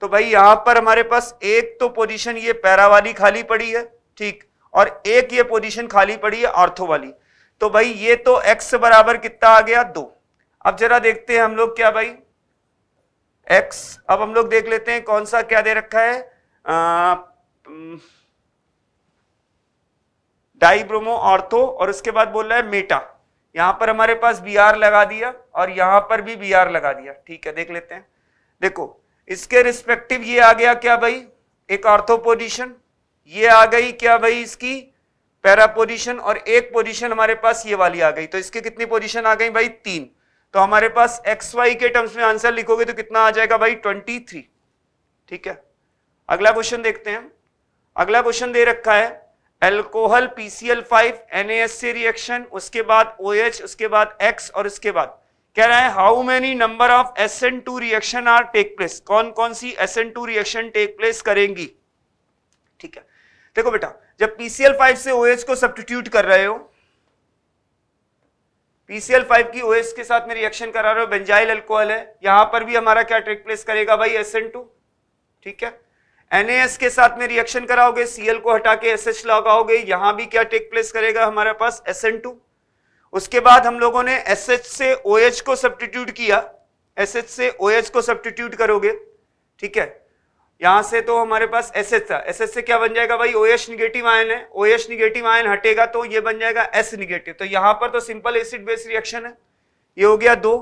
तो भाई यहां पर हमारे पास एक तो पोजीशन ये पैरा वाली खाली पड़ी है ठीक और एक ये पोजीशन खाली पड़ी है ऑर्थो वाली तो भाई ये तो एक्स बराबर कितना आ गया दो अब जरा देखते हैं हम लोग क्या भाई x अब हम लोग देख लेते हैं कौन सा क्या दे रखा है डाइब्रोमो ऑर्थो और उसके बाद बोल रहा है मेटा यहां पर हमारे पास बी आर लगा दिया और यहां पर भी बी आर लगा दिया ठीक है देख लेते हैं देखो इसके रिस्पेक्टिव ये आ गया क्या भाई एक ऑर्थो पोजिशन ये आ गई क्या भाई इसकी पैरा पोजिशन और एक पोजिशन हमारे पास ये वाली आ गई तो इसकी कितनी पोजिशन आ गई भाई तीन तो हमारे पास एक्स वाई के टर्म्स में आंसर लिखोगे तो कितना आ जाएगा भाई ट्वेंटी थ्री ठीक है अगला क्वेश्चन देखते हैं अगला क्वेश्चन दे रखा है एल्कोहल पीसीएल फाइव एन से रिएक्शन उसके बाद ओ OH, उसके बाद एक्स और उसके बाद कह रहा है how many number of S N two reaction are take place कौन कौन सी S N two reaction take place करेंगी ठीक है देखो बेटा जब पीसीएल फाइव से ओ OH को सब्सटीट्यूट कर रहे हो पीसीएल फाइव की ओ ओएस के साथ में रिएक्शन करा रहे हो बेंजाइल एल्कोहल है यहां पर भी हमारा क्या टेक प्लेस करेगा भाई एस एन टू ठीक है एनएस के साथ में रिएक्शन कराओगे सीएल को हटा के एस एच लगाओगे यहां भी क्या टेक प्लेस करेगा हमारे पास एस एन टू उसके बाद हम लोगों ने एस एच से ओ OH को सब्टीट्यूट किया एस एच से ओ OH को सब्टीट्यूट करोगे ठीक है यहां से तो हमारे पास एस एच था एस एच से क्या बन जाएगा भाई ओ एच निगेटिव आयन है ओ एच निगेटिव आयन हटेगा तो ये बन जाएगा एस निगेटिव तो यहां पर तो सिंपल एसिड बेस रिएक्शन है ये हो गया दो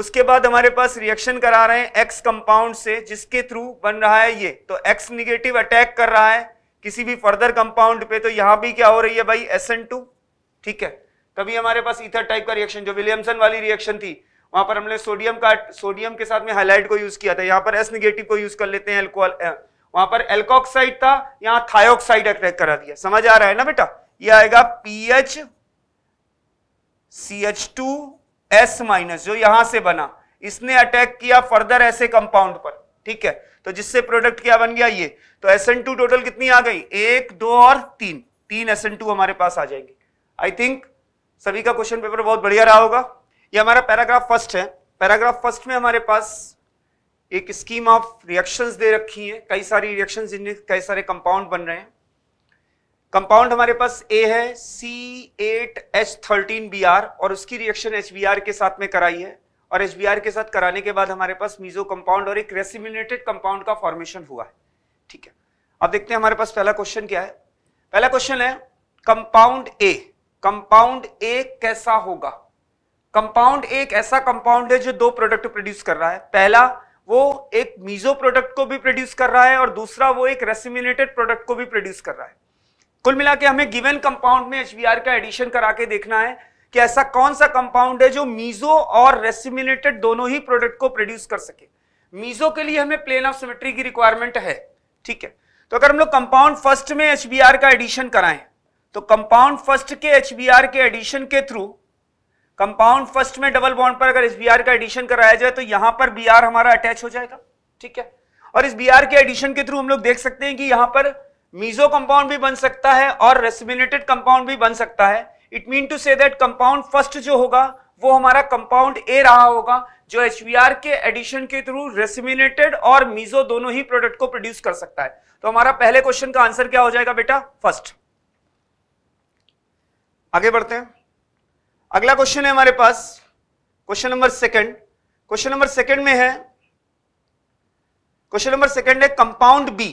उसके बाद हमारे पास रिएक्शन करा रहे हैं एक्स कंपाउंड से जिसके थ्रू बन रहा है ये तो एक्स निगेटिव अटैक कर रहा है किसी भी फर्दर कंपाउंड पे तो यहां भी क्या हो रही है भाई एस ठीक है कभी हमारे पास इथर टाइप का रिएक्शन जो विलियमसन वाली रिएक्शन थी वहां पर हमने सोडियम का सोडियम के साथ में हाईलाइट को यूज किया था यहाँ पर एस निगेटिव को यूज कर लेते हैं एल्कोहल वहां पर एल्कोक्साइड था यहाँ थायोक्साइड अटैक करा दिया समझ आ रहा है ना बेटा ये आएगा Ph C H two S minus जो यहां से बना इसने अटैक किया फर्दर ऐसे कंपाउंड पर ठीक है तो जिससे प्रोडक्ट क्या बन गया ये तो एस एन टू टोटल कितनी आ गई एक दो और तीन तीन एस एन टू हमारे पास आ जाएंगे आई थिंक सभी का क्वेश्चन पेपर बहुत बढ़िया रहा होगा ये हमारा पैराग्राफ फर्स्ट है पैराग्राफ फर्स्ट में हमारे पास एक स्कीम ऑफ रिएक्शंस दे रखी है कई सारी रिएक्शंस जिनमें कई सारे कंपाउंड बन रहे हैं कंपाउंड हमारे पास ए है C eight H thirteen B R और उसकी रिएक्शन एच बी आर के साथ में कराई है और एच बी आर के साथ कराने के बाद हमारे पास मीजो कंपाउंड और एक रेसिमिनेटेड कंपाउंड का फॉर्मेशन हुआ है ठीक है अब देखते हैं हमारे पास पहला क्वेश्चन क्या है पहला क्वेश्चन है कंपाउंड ए कंपाउंड ए कैसा होगा कंपाउंड एक ऐसा कंपाउंड है जो दो प्रोडक्ट प्रोड्यूस कर रहा है पहला वो एक मीजो प्रोडक्ट को भी प्रोड्यूस कर रहा है और दूसरा वो एक रेसिमिनेटेड प्रोडक्ट को भी प्रोड्यूस कर रहा है कुल मिला के हमें गिवन कंपाउंड में एच का एडिशन करा के देखना है कि ऐसा कौन सा कंपाउंड है जो मीजो और रेसिमिनेटेड दोनों ही प्रोडक्ट को प्रोड्यूस कर सके मीजो के लिए हमें प्लेन ऑफ सिमेट्री की रिक्वायरमेंट है ठीक है तो अगर हम लोग कंपाउंड फर्स्ट में एच का एडिशन कराएं तो कंपाउंड फर्स्ट के एच के एडिशन के थ्रू कंपाउंड फर्स्ट में डबल बॉन्ड पर अगर एस का एडिशन कराया जाए तो यहां पर बी हमारा अटैच हो जाएगा ठीक है और इस बी के एडिशन के थ्रू हम लोग देख सकते हैं कि यहां पर मीजो कंपाउंड भी बन सकता है और रेसिमिनेटेड कंपाउंड भी बन सकता है it mean to say that compound first जो होगा वो हमारा कंपाउंड ए रहा होगा जो एच के एडिशन के थ्रू रेसिमिनेटेड और मीजो दोनों ही प्रोडक्ट को प्रोड्यूस कर सकता है तो हमारा पहले क्वेश्चन का आंसर क्या हो जाएगा बेटा फर्स्ट आगे बढ़ते हैं अगला क्वेश्चन है हमारे पास question number second question number second में है क्वेश्चन नंबर सेकंड है कंपाउंड बी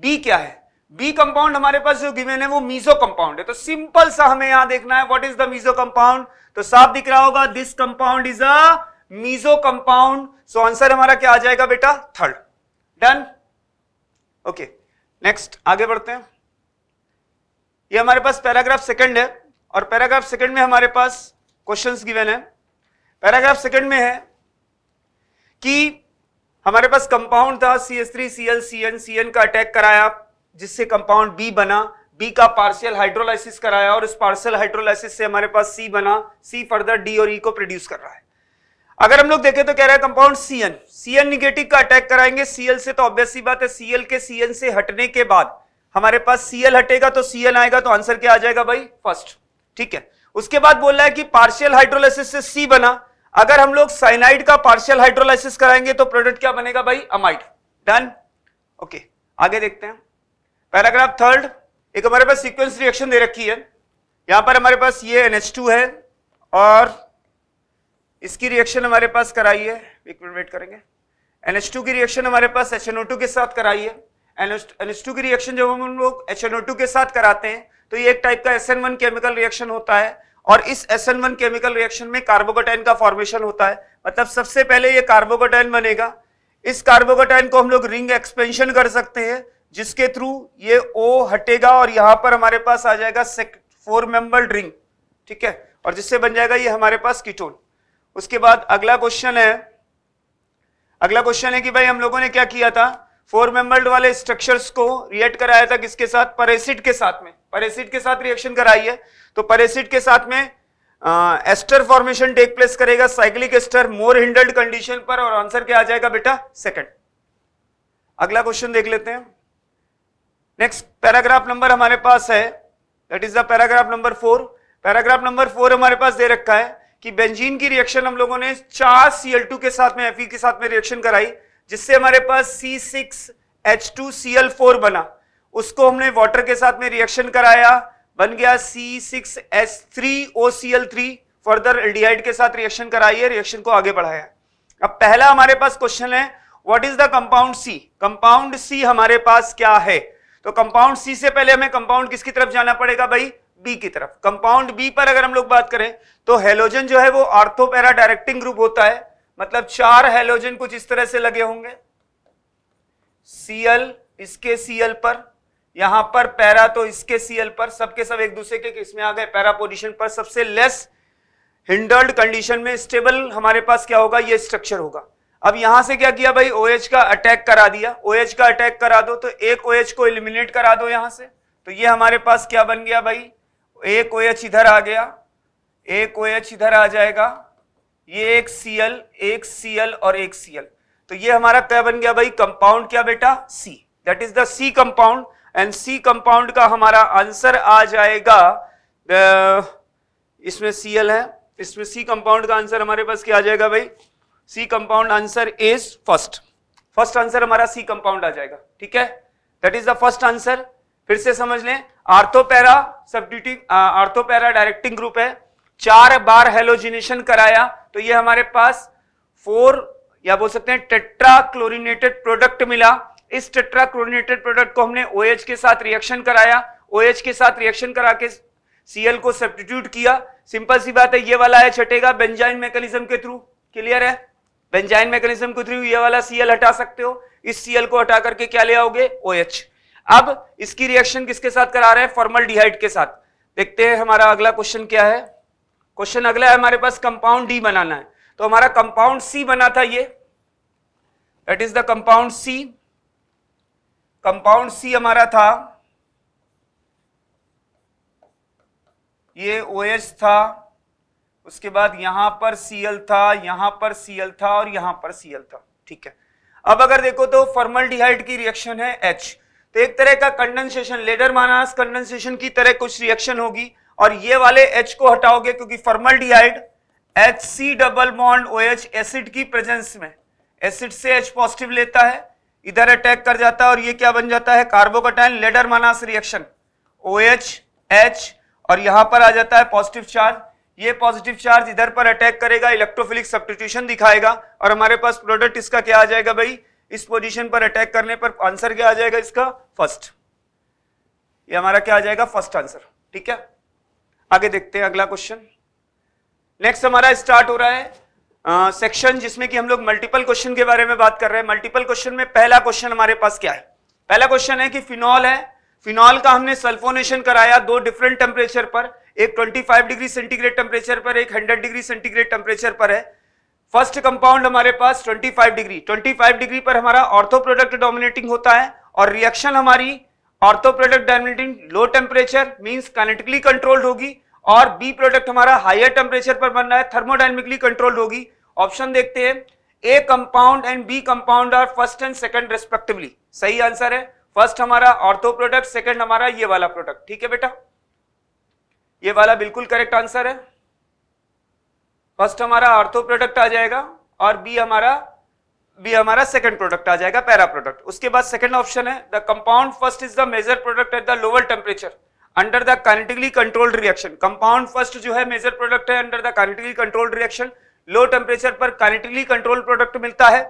बी क्या है बी कंपाउंड हमारे पास जो गिवेन है वो मीजो कंपाउंड है तो सिंपल सा हमें यहां देखना है what is the meso compound तो साफ दिख रहा होगा this compound is a meso compound so answer हमारा क्या आ जाएगा बेटा थर्ड डन ओके नेक्स्ट आगे बढ़ते हैं ये हमारे पास पैराग्राफ सेकंड है और पैराग्राफ सेकंड में हमारे पास क्वेश्चंस गिवन है पैराग्राफ सेकंड में है कि हमारे पास कंपाउंड था C S three C L C N C N का अटैक कराया जिससे कंपाउंड बी बना बी का पार्शियल हाइड्रोलाइसिस कराया और इस पार्शियल हाइड्रोलाइसिस से हमारे पास सी बना सी फर्दर डी और ई e को प्रोड्यूस कर रहा है अगर हम लोग देखें तो कह रहा है compound C N C N negative का अटैक कराएंगे सीएल से तो ऑब्वियस सी बात है सीएल के सी एन से हटने के बाद हमारे पास सीएल हटेगा तो सी एन आएगा तो आंसर क्या आ जाएगा भाई फर्स्ट ठीक है उसके बाद बोल रहा है कि पार्शियल हाइड्रोलाइसिस से सी बना अगर हम लोग साइनाइड का पार्शियल हाइड्रोलाइसिस कराएंगे तो प्रोडक्ट क्या बनेगा भाई अमाइड डन ओके आगे देखते हैं पैराग्राफ थर्ड एक हमारे पास सीक्वेंस रिएक्शन दे रखी है यहां पर हमारे पास ये NH2 है और इसकी रिएक्शन हमारे पास कराई है एक मिनट वेट करेंगे NH2 की रिएक्शन हमारे पास HNO2 के साथ कराई है NH2 की रिएक्शन जब हम लोग HNO2 के साथ कराते हैं तो ये एक टाइप का SN1 केमिकल रिएक्शन होता है और इस SN1 केमिकल रिएक्शन में कार्बोकोटाइन का फॉर्मेशन होता है मतलब सबसे पहले ये कार्बोकोटाइन बनेगा इस कार्बोकोटाइन को हम लोग रिंग एक्सपेंशन कर सकते हैं जिसके थ्रू ये O हटेगा और यहां पर हमारे पास आ जाएगा फोर मेंबर रिंग ठीक है और जिससे बन जाएगा ये हमारे पास कीटोन उसके बाद अगला क्वेश्चन है अगला क्वेश्चन है कि भाई हम लोगों ने क्या किया था फोर मेंबर्ड वाले स्ट्रक्चर्स को रिएक्ट कराया था किसके साथ परेसिड के साथ में परेसिड के साथ रिएक्शन कराई है तो पेरेसिड के साथ में एस्टर फॉर्मेशन टेक प्लेस करेगा cyclic ester more hindered condition पर और आंसर क्या आ जाएगा बेटा सेकंड अगला क्वेश्चन देख लेते हैं नेक्स्ट पैराग्राफ नंबर हमारे पास है that is the paragraph number four paragraph number four हमारे पास दे रखा है कि बेंजीन की रिएक्शन हम लोगों ने चार Cl2 के साथ में Fe के साथ में रिएक्शन कराई जिससे हमारे पास सी C6H2Cl4 बना उसको हमने वाटर के साथ में रिएक्शन कराया बन गया C six S three O C L three further aldehyde के साथ रिएक्शन है रिएक्शन को आगे बढ़ाया अब पहला हमारे पास क्वेश्चन है what is the compound C compound C हमारे पास क्या है तो कंपाउंड सी से पहले हमें कंपाउंड किसकी तरफ जाना पड़ेगा भाई बी की तरफ कंपाउंड बी पर अगर हम लोग बात करें तो हेलोजन जो है वो आर्थोपैरा डायरेक्टिंग ग्रुप होता है मतलब चार हेलोजन कुछ इस तरह से लगे होंगे सीएल इसके सीएल पर यहां पर पैरा तो इसके सीएल पर सबके सब एक दूसरे के किस में आ गए पैरा पोजिशन पर सबसे लेस हिंडर्ड कंडीशन में स्टेबल हमारे पास क्या होगा ये स्ट्रक्चर होगा अब यहां से क्या किया भाई OH का अटैक करा दिया OH का अटैक करा दो तो एक OH को इलिमिनेट करा दो यहां से तो ये हमारे पास क्या बन गया भाई एक OH इधर आ गया एक OH इधर आ जाएगा ये एक सीएल एक सीएल और एक सीएल तो ये हमारा क्या बन गया भाई कंपाउंड क्या बेटा see that is the C compound and C compound का हमारा आंसर आ जाएगा इसमें सी एल है इसमें सी कंपाउंड का आंसर हमारे पास क्या आ जाएगा भाई C compound answer is first first answer हमारा सी कंपाउंड आ जाएगा ठीक है that is the first answer फिर से समझ लें ortho para substituting ortho para directing group है चार बार हेलोजिनेशन कराया तो ये हमारे पास फोर या बोल सकते हैं टेट्रा क्लोरिनेटेड प्रोडक्ट मिला इस टेट्रा टेट्राक्लोरिनेटेड प्रोडक्ट को हमने ओ OH के साथ रिएक्शन कराया ओ OH के साथ रिएक्शन करा के सीएल को सब्सटीट्यूट किया सिंपल सी बात है ये वाला है छटेगा बेंजाइन मैकेनिज्म के थ्रू क्लियर है बेंजाइन मैकेनिज्म के थ्रू ये वाला सीएल हटा सकते हो इस सीएल को हटा करके क्या ले आओगे ओ OH अब इसकी रिएक्शन किसके साथ करा रहे हैं फॉर्मल डिहाइड के साथ देखते हैं हमारा अगला क्वेश्चन क्या है क्वेश्चन अगला है हमारे पास कंपाउंड डी बनाना है तो हमारा कंपाउंड सी बना था ये that is the compound C compound C हमारा था ये ओ OH था उसके बाद यहां पर Cl था यहां पर Cl था और यहां पर Cl था ठीक है अब अगर देखो तो फॉर्मल डिहाइड की रिएक्शन है H तो एक तरह का कंडेंसेशन लेडर मानास कंडेंसेशन की तरह कुछ रिएक्शन होगी और ये वाले H को हटाओगे क्योंकि formaldehyde H C double bond O H acid की प्रेजेंस में एसिड से H पॉजिटिव लेता है इधर अटैक कर जाता है और ये क्या बन जाता है carbocation Lederer Manasse reaction O H H और यहां पर आ जाता है पॉजिटिव चार्ज ये पॉजिटिव चार्ज इधर पर अटैक करेगा इलेक्ट्रोफिलिक सब्सटीट्यूशन दिखाएगा और हमारे पास प्रोडक्ट इसका क्या आ जाएगा भाई इस पोजीशन पर अटैक करने पर आंसर क्या आ जाएगा इसका फर्स्ट ये हमारा क्या आ जाएगा फर्स्ट आंसर ठीक है आगे देखते हैं अगला क्वेश्चन नेक्स्ट हमारा स्टार्ट हो रहा है सेक्शन जिसमें कि हम लोग मल्टीपल क्वेश्चन के बारे में बात कर रहे हैं मल्टीपल क्वेश्चन में पहला क्वेश्चन हमारे पास क्या है पहला क्वेश्चन है कि फिनॉल है फिनॉल का हमने सल्फोनेशन कराया दो डिफरेंट टेम्परेचर पर एक 25 डिग्री सेंटीग्रेड टेम्परेचर पर एक 100 डिग्री सेंटीग्रेड टेम्परेचर पर है फर्स्ट कंपाउंड हमारे पास 25 डिग्री 25 डिग्री पर हमारा ऑर्थो प्रोडक्ट डोमिनेटिंग होता है और रिएक्शन हमारी ortho product dominating low temperature means kinetically controlled होगी और बी प्रोडक्ट हमारा हायर टेम्परेचर पर बन रहा है थर्मोडाइनमिकली कंट्रोल्ड होगी ऑप्शन देखते हैं A compound and B compound are first and second respectively सही आंसर है फर्स्ट हमारा ऑर्थो प्रोडक्ट सेकंड हमारा ये वाला प्रोडक्ट ठीक है बेटा ये वाला बिल्कुल करेक्ट आंसर है फर्स्ट हमारा ऑर्थो प्रोडक्ट आ जाएगा और बी हमारा बी हमारा सेकंड प्रोडक्ट आ जाएगा पैरा प्रोडक्ट उसके बाद सेकंड ऑप्शन है the compound first is the major product at the lower temperature under the kinetically controlled reaction compound first जो है मेजर प्रोडक्ट है under the kinetically controlled reaction low temperature पर क्वालिटिली control product मिलता है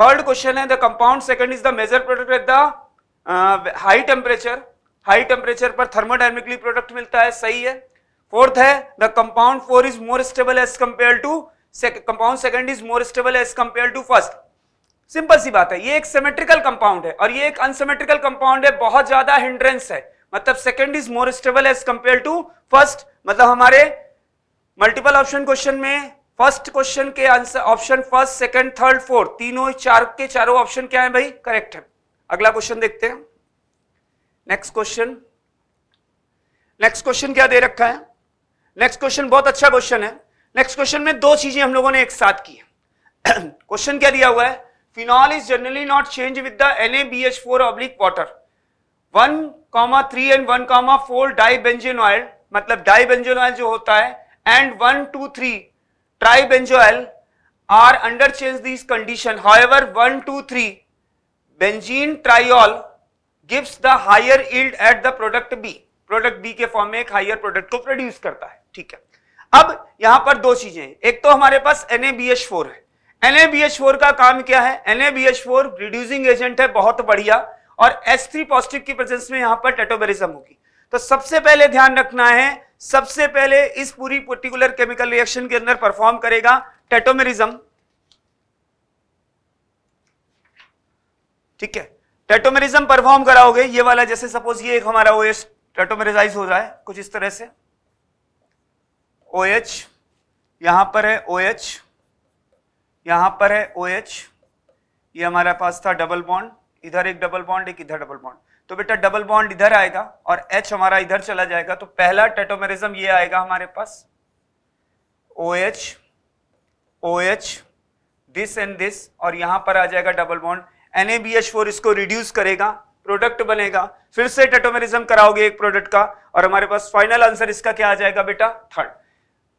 third question है the compound second is the major product at the high temperature high temperature पर thermodynamically product मिलता है सही है फोर्थ है the compound four is more stable as compare to compound second is more stable as compare to first simple सी बात है ये एक सिमेट्रिकल कंपाउंड है और ये एक अनसिमेट्रिकल कंपाउंड है बहुत ज्यादा हिंड्रेंस है मतलब second is more stable as compare to first मतलब हमारे मल्टीपल ऑप्शन क्वेश्चन में फर्स्ट क्वेश्चन के answer option first second third fourth तीनों चार के चारों ऑप्शन क्या है भाई करेक्ट है अगला क्वेश्चन देखते हैं नेक्स्ट क्वेश्चन नेक्स्ट क्वेश्चन क्या दे रखा है नेक्स्ट क्वेश्चन बहुत अच्छा क्वेश्चन है नेक्स्ट क्वेश्चन में दो चीजें हम लोगों ने एक साथ की है क्वेश्चन [CLEARS THROAT] क्या दिया हुआ है phenol is generally not change with the H four oblique water one comma three and one comma four dibenzoyl मतलब डाई बेंजिन ऑयल जो होता है and one two three tribenzoyl are under change these condition however 1 2 3 benzene triol gives the higher yield at the product b product b के form में एक higher product को produce करता है ठीक है अब यहां पर दो चीजें एक तो हमारे पास NaBH4 है NaBH4 का काम क्या है NaBH4 रिड्यूसिंग एजेंट है बहुत बढ़िया और S3 पॉजिटिव की प्रेजेंस में यहां पर टेटोबेरिज्म होगी तो सबसे पहले ध्यान रखना है सबसे पहले इस पूरी पर्टिकुलर केमिकल रिएक्शन के अंदर परफॉर्म करेगा टेटोमेरिज्म ठीक है टेटोमेरिज्म परफॉर्म कराओगे ये वाला जैसे सपोज ये एक हमारा ओ एच टेटोमेरिजाइज हो रहा है कुछ इस तरह से ओ एच यहां पर है ओ एच यहां पर है ओ एच ये हमारे पास था डबल बॉन्ड इधर एक डबल बॉन्ड एक इधर डबल बॉन्ड तो बेटा डबल बॉन्ड इधर आएगा और एच हमारा इधर चला जाएगा तो पहला टेटोमेरिज्म ये आएगा हमारे पास O H O H this and this और यहां पर आ जाएगा डबल बॉन्ड एन इसको रिड्यूस करेगा प्रोडक्ट बनेगा फिर से टेटोमेरिज्म कराओगे एक प्रोडक्ट का और हमारे पास फाइनल आंसर इसका क्या आ जाएगा बेटा थर्ड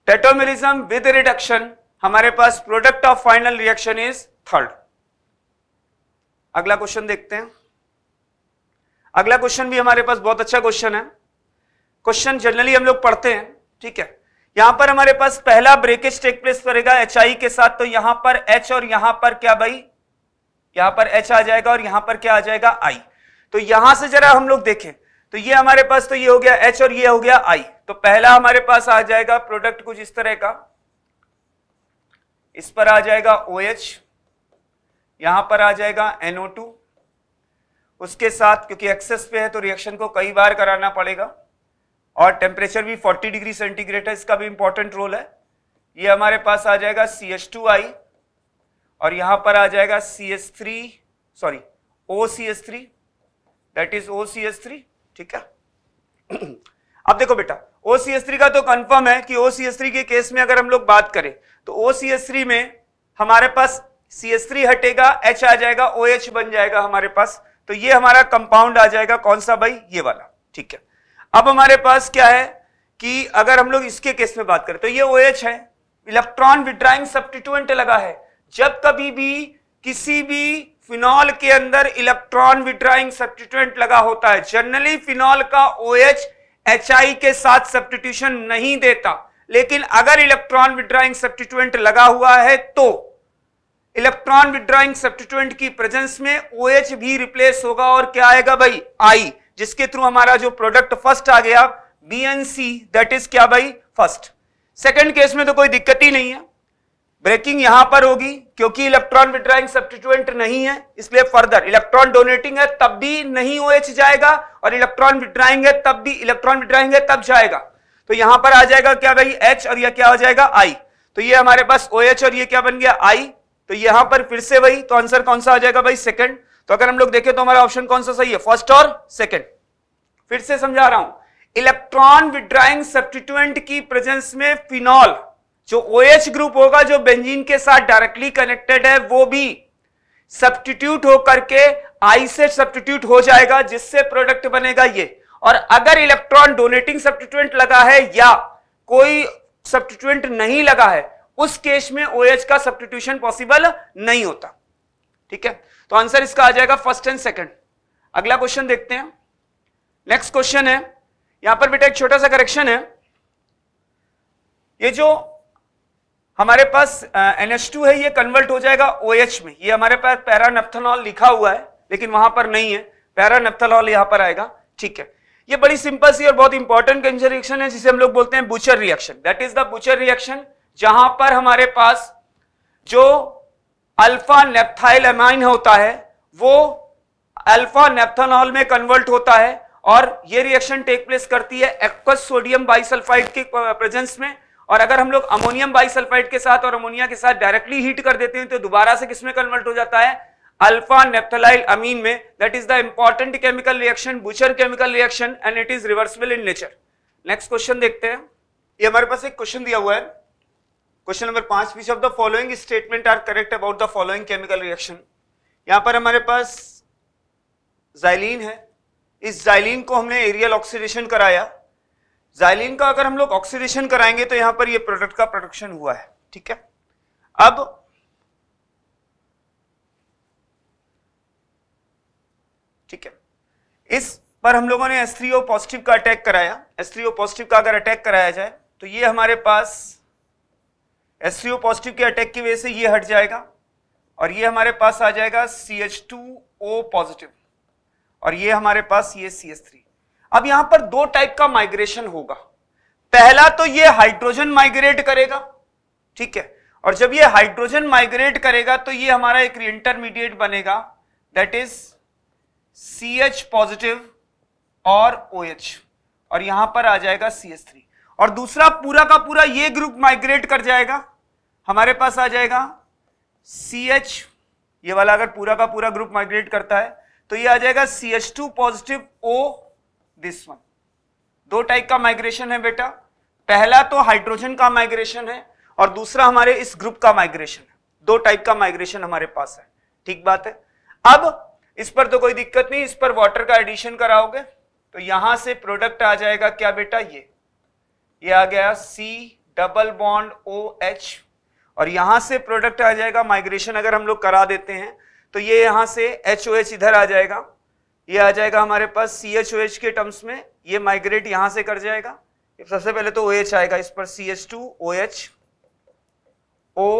टेटोमेरिज्म विद रिडक्शन हमारे पास product of final reaction is third अगला क्वेश्चन देखते हैं अगला क्वेश्चन भी हमारे पास बहुत अच्छा क्वेश्चन है क्वेश्चन जनरली हम लोग पढ़ते हैं ठीक है यहां पर हमारे पास पहला ब्रेकेज टेक प्लेस करेगा एच आई के साथ तो यहां पर एच और यहां पर क्या भाई यहां पर एच आ जाएगा और यहां पर क्या आ जाएगा आई तो यहां से जरा हम लोग देखें तो ये हमारे पास तो ये हो गया एच और ये हो गया आई तो पहला हमारे पास आ जाएगा प्रोडक्ट कुछ इस तरह का इस पर आ जाएगा ओ OH, एच यहां पर आ जाएगा एनओ टू उसके साथ क्योंकि एक्सेस पे है तो रिएक्शन को कई बार कराना पड़ेगा और टेम्परेचर भी 40 डिग्री सेंटीग्रेड है इसका भी इंपॉर्टेंट रोल है ये हमारे पास आ जाएगा सी एस टू आई और यहां पर आ जाएगा C S three sorry O C S three that is O C S three ठीक है [CLEARS THROAT] अब देखो बेटा ओ सी एस थ्री का तो कंफर्म है कि ओ सी एस थ्री के केस में अगर हम लोग बात करें तो ओ सी एस थ्री में हमारे पास सी एस थ्री हटेगा एच आ जाएगा ओ OH एच बन जाएगा हमारे पास तो ये हमारा कंपाउंड आ जाएगा कौन सा भाई ये वाला ठीक है अब हमारे पास क्या है कि अगर हम लोग इसके केस में बात करें तो ये OH है इलेक्ट्रॉन विड्राइंग सब्सटीट्यूएंट लगा है जब कभी भी किसी भी फिनॉल के अंदर इलेक्ट्रॉन विड्राइंग सब्सटीट्यूएंट लगा होता है जनरली फिनॉल का OH HI के साथ सब्सटीट्यूशन नहीं देता लेकिन अगर इलेक्ट्रॉन विड्राइंग सब्सटीट्यूएंट लगा हुआ है तो इलेक्ट्रॉन विड्रॉइंग सब्सिट्यूएंट की प्रेजेंस में ओ OH भी रिप्लेस होगा और क्या आएगा भाई आई जिसके थ्रू हमारा जो प्रोडक्ट फर्स्ट आ गया B N C that is क्या भाई फर्स्ट सेकेंड केस में तो कोई दिक्कत ही नहीं है ब्रेकिंग यहां पर होगी क्योंकि इलेक्ट्रॉन विड्रॉइंग सब्सिट्यूएंट नहीं है इसलिए फर्दर इलेक्ट्रॉन डोनेटिंग है तब भी नहीं ओएच OH जाएगा और इलेक्ट्रॉन विड्राइंग है तब भी इलेक्ट्रॉन विड्राइंग है तब जाएगा तो यहां पर आ जाएगा क्या भाई एच और यह क्या हो जाएगा आई तो ये हमारे पास ओएच OH और ये क्या बन गया आई तो यहां पर फिर से वही तो आंसर कौन सा आ जाएगा भाई सेकंड तो अगर हम लोग देखें तो हमारा ऑप्शन कौन सा सही है फर्स्ट और सेकंड फिर से समझा रहा हूं इलेक्ट्रॉन विड्राइंग सब्सटीट्यूएंट की प्रेजेंस में फिनॉल जो OH ग्रुप होगा जो बेंजीन के साथ डायरेक्टली कनेक्टेड है वो भी सब्सटीट्यूट होकर के आई से सब्सटीट्यूट हो जाएगा जिससे प्रोडक्ट बनेगा ये और अगर इलेक्ट्रॉन डोनेटिंग सब्सटीट्यूएंट लगा है या कोई सब्सटीट्यूएंट नहीं लगा है उस केस में OH का सब्सटीट्यूशन पॉसिबल नहीं होता ठीक है तो आंसर इसका आ जाएगा फर्स्ट एंड सेकंड अगला क्वेश्चन देखते हैं नेक्स्ट क्वेश्चन है यहां पर बेटा एक छोटा सा करेक्शन है ये जो हमारे पास NH2 है ये कन्वर्ट हो जाएगा OH में ये हमारे पास पैरानेप्थनॉल लिखा हुआ है लेकिन वहां पर नहीं है पैरानेप्थनॉल यहां पर आएगा ठीक है ये बड़ी सिंपल सी और बहुत इंपॉर्टेंट कंजन रिएक्शन है जिसे हम लोग बोलते हैं Bucherer reaction that is the Bucherer reaction जहां पर हमारे पास जो अल्फा नेपथाइल एमाइन होता है वो अल्फा नेप्थानॉल में कन्वर्ट होता है और ये रिएक्शन टेक प्लेस करती है एक्वस सोडियम बाइसल्फाइड के प्रेजेंस में और अगर हम लोग अमोनियम बाइसल्फाइड के साथ और अमोनिया के साथ डायरेक्टली हीट कर देते हैं तो दोबारा से किसमें कन्वर्ट हो जाता है अल्फा नेपथलाइल अमीन में that is the important chemical reaction Bucherer chemical reaction and it is reversible in nature next question देखते हैं ये हमारे पास एक क्वेश्चन दिया हुआ है क्वेश्चन नंबर पांच which of the following statement are correct about the following chemical reaction यहां पर हमारे पास जाइलिन है इस जाइलिन को हमने एरियल ऑक्सीडेशन कराया जाइलिन का अगर हम लोग ऑक्सीडेशन कराएंगे तो यहां पर ये प्रोडक्ट का प्रोडक्शन हुआ है ठीक है अब ठीक है इस पर हम लोगों ने एस पॉजिटिव का अटैक कराया एस पॉजिटिव का अगर अटैक कराया जाए तो ये हमारे पास एस पॉजिटिव के अटैक की वजह से ये हट जाएगा और ये हमारे पास आ जाएगा C H two O positive और ये हमारे पास ये सी एस थ्री अब यहां पर दो टाइप का माइग्रेशन होगा पहला तो ये हाइड्रोजन माइग्रेट करेगा ठीक है और जब ये हाइड्रोजन माइग्रेट करेगा तो ये हमारा एक इंटरमीडिएट बनेगा that is C H positive और ओ OH, एच और यहां पर आ जाएगा सी एस थ्री और दूसरा पूरा का पूरा ये ग्रुप माइग्रेट कर जाएगा हमारे पास आ जाएगा सी एच ये वाला अगर पूरा का पूरा ग्रुप माइग्रेट करता है तो ये आ जाएगा C H two positive O this one दो टाइप का माइग्रेशन है बेटा पहला तो हाइड्रोजन का माइग्रेशन है और दूसरा हमारे इस ग्रुप का माइग्रेशन है दो टाइप का माइग्रेशन हमारे पास है ठीक बात है अब इस पर तो कोई दिक्कत नहीं इस पर वाटर का एडिशन कराओगे तो यहां से प्रोडक्ट आ जाएगा क्या बेटा ये ये आ गया C double bond O H और यहां से प्रोडक्ट आ जाएगा माइग्रेशन अगर हम लोग करा देते हैं तो ये यहां से एच ओ एच इधर आ जाएगा ये आ जाएगा हमारे पास सी एच ओ एच के टर्म्स में ये माइग्रेट यहां से कर जाएगा सबसे पहले तो ओ एच आएगा इस पर C H two O H O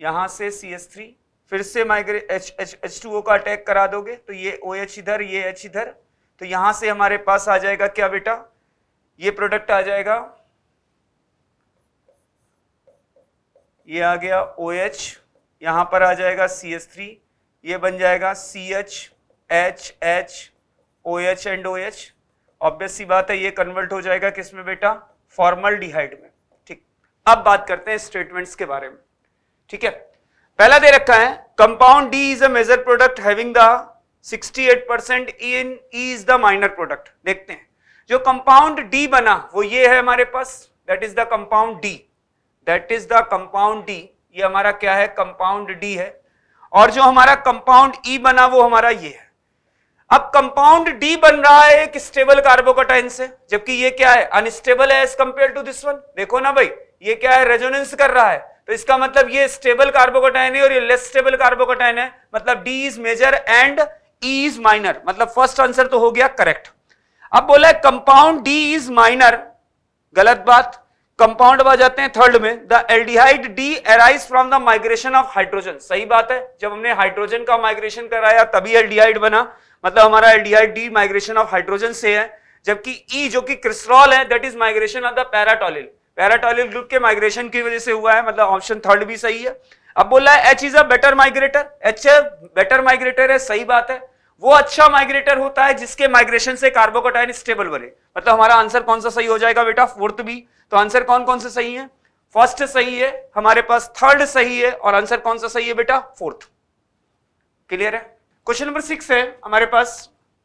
यहां से सी एच थ्री फिर से migrate H H H two O का अटैक करा दोगे तो ये ओ एच इधर ये एच इधर तो यहां से हमारे पास आ जाएगा क्या बेटा ये प्रोडक्ट आ जाएगा ये आ गया ओ OH, यहां पर आ जाएगा सी एस थ्री ये बन जाएगा C H H H O H and O H obvious सी बात है ये कन्वर्ट हो जाएगा किस में बेटा फॉर्मल डिहाइड में ठीक अब बात करते हैं स्टेटमेंट्स के बारे में ठीक है पहला दे रखा है compound D is a major product having the 68 percent in is the minor product देखते हैं जो कंपाउंड डी बना वो ये है हमारे पास that is the compound D that is the compound D ये हमारा क्या है कंपाउंड डी है और जो हमारा कंपाउंड e बना वो हमारा ये है अब कंपाउंड डी बन रहा है एक स्टेबल कार्बोकटाइन से जबकि ये क्या है अनस्टेबल है as compare to this one देखो ना भाई ये क्या है रेजोनेंस कर रहा है तो इसका मतलब ये स्टेबल कार्बोकोटाइन है और ये लेस स्टेबल कार्बोकोटाइन है मतलब D is major and is e minor मतलब फर्स्ट आंसर तो हो गया करेक्ट अब बोला कंपाउंड डी इज माइनर गलत बात कंपाउंड आ जाते हैं थर्ड में the aldehyde D arise from the migration of hydrogen सही बात है जब हमने हाइड्रोजन का माइग्रेशन कराया तभी एल्डिहाइड बना मतलब हमारा aldehyde D migration of hydrogen से है जबकि ई e जो कि क्रिस्ट्रॉल है that is migration of the paratolyl paratolyl group के माइग्रेशन की वजह से हुआ है मतलब ऑप्शन थर्ड भी सही है अब बोला है H is a better migrator H better migrator है सही बात है वो अच्छा माइग्रेटर होता है जिसके माइग्रेशन से कार्बोकोटाइन स्टेबल बने मतलब हमारा आंसर कौन सा सही हो जाएगा बेटा फोर्थ भी तो आंसर कौन कौन से सही है फर्स्ट सही है हमारे पास थर्ड सही है और आंसर कौन सा सही है बेटा फोर्थ क्लियर है क्वेश्चन नंबर सिक्स है हमारे पास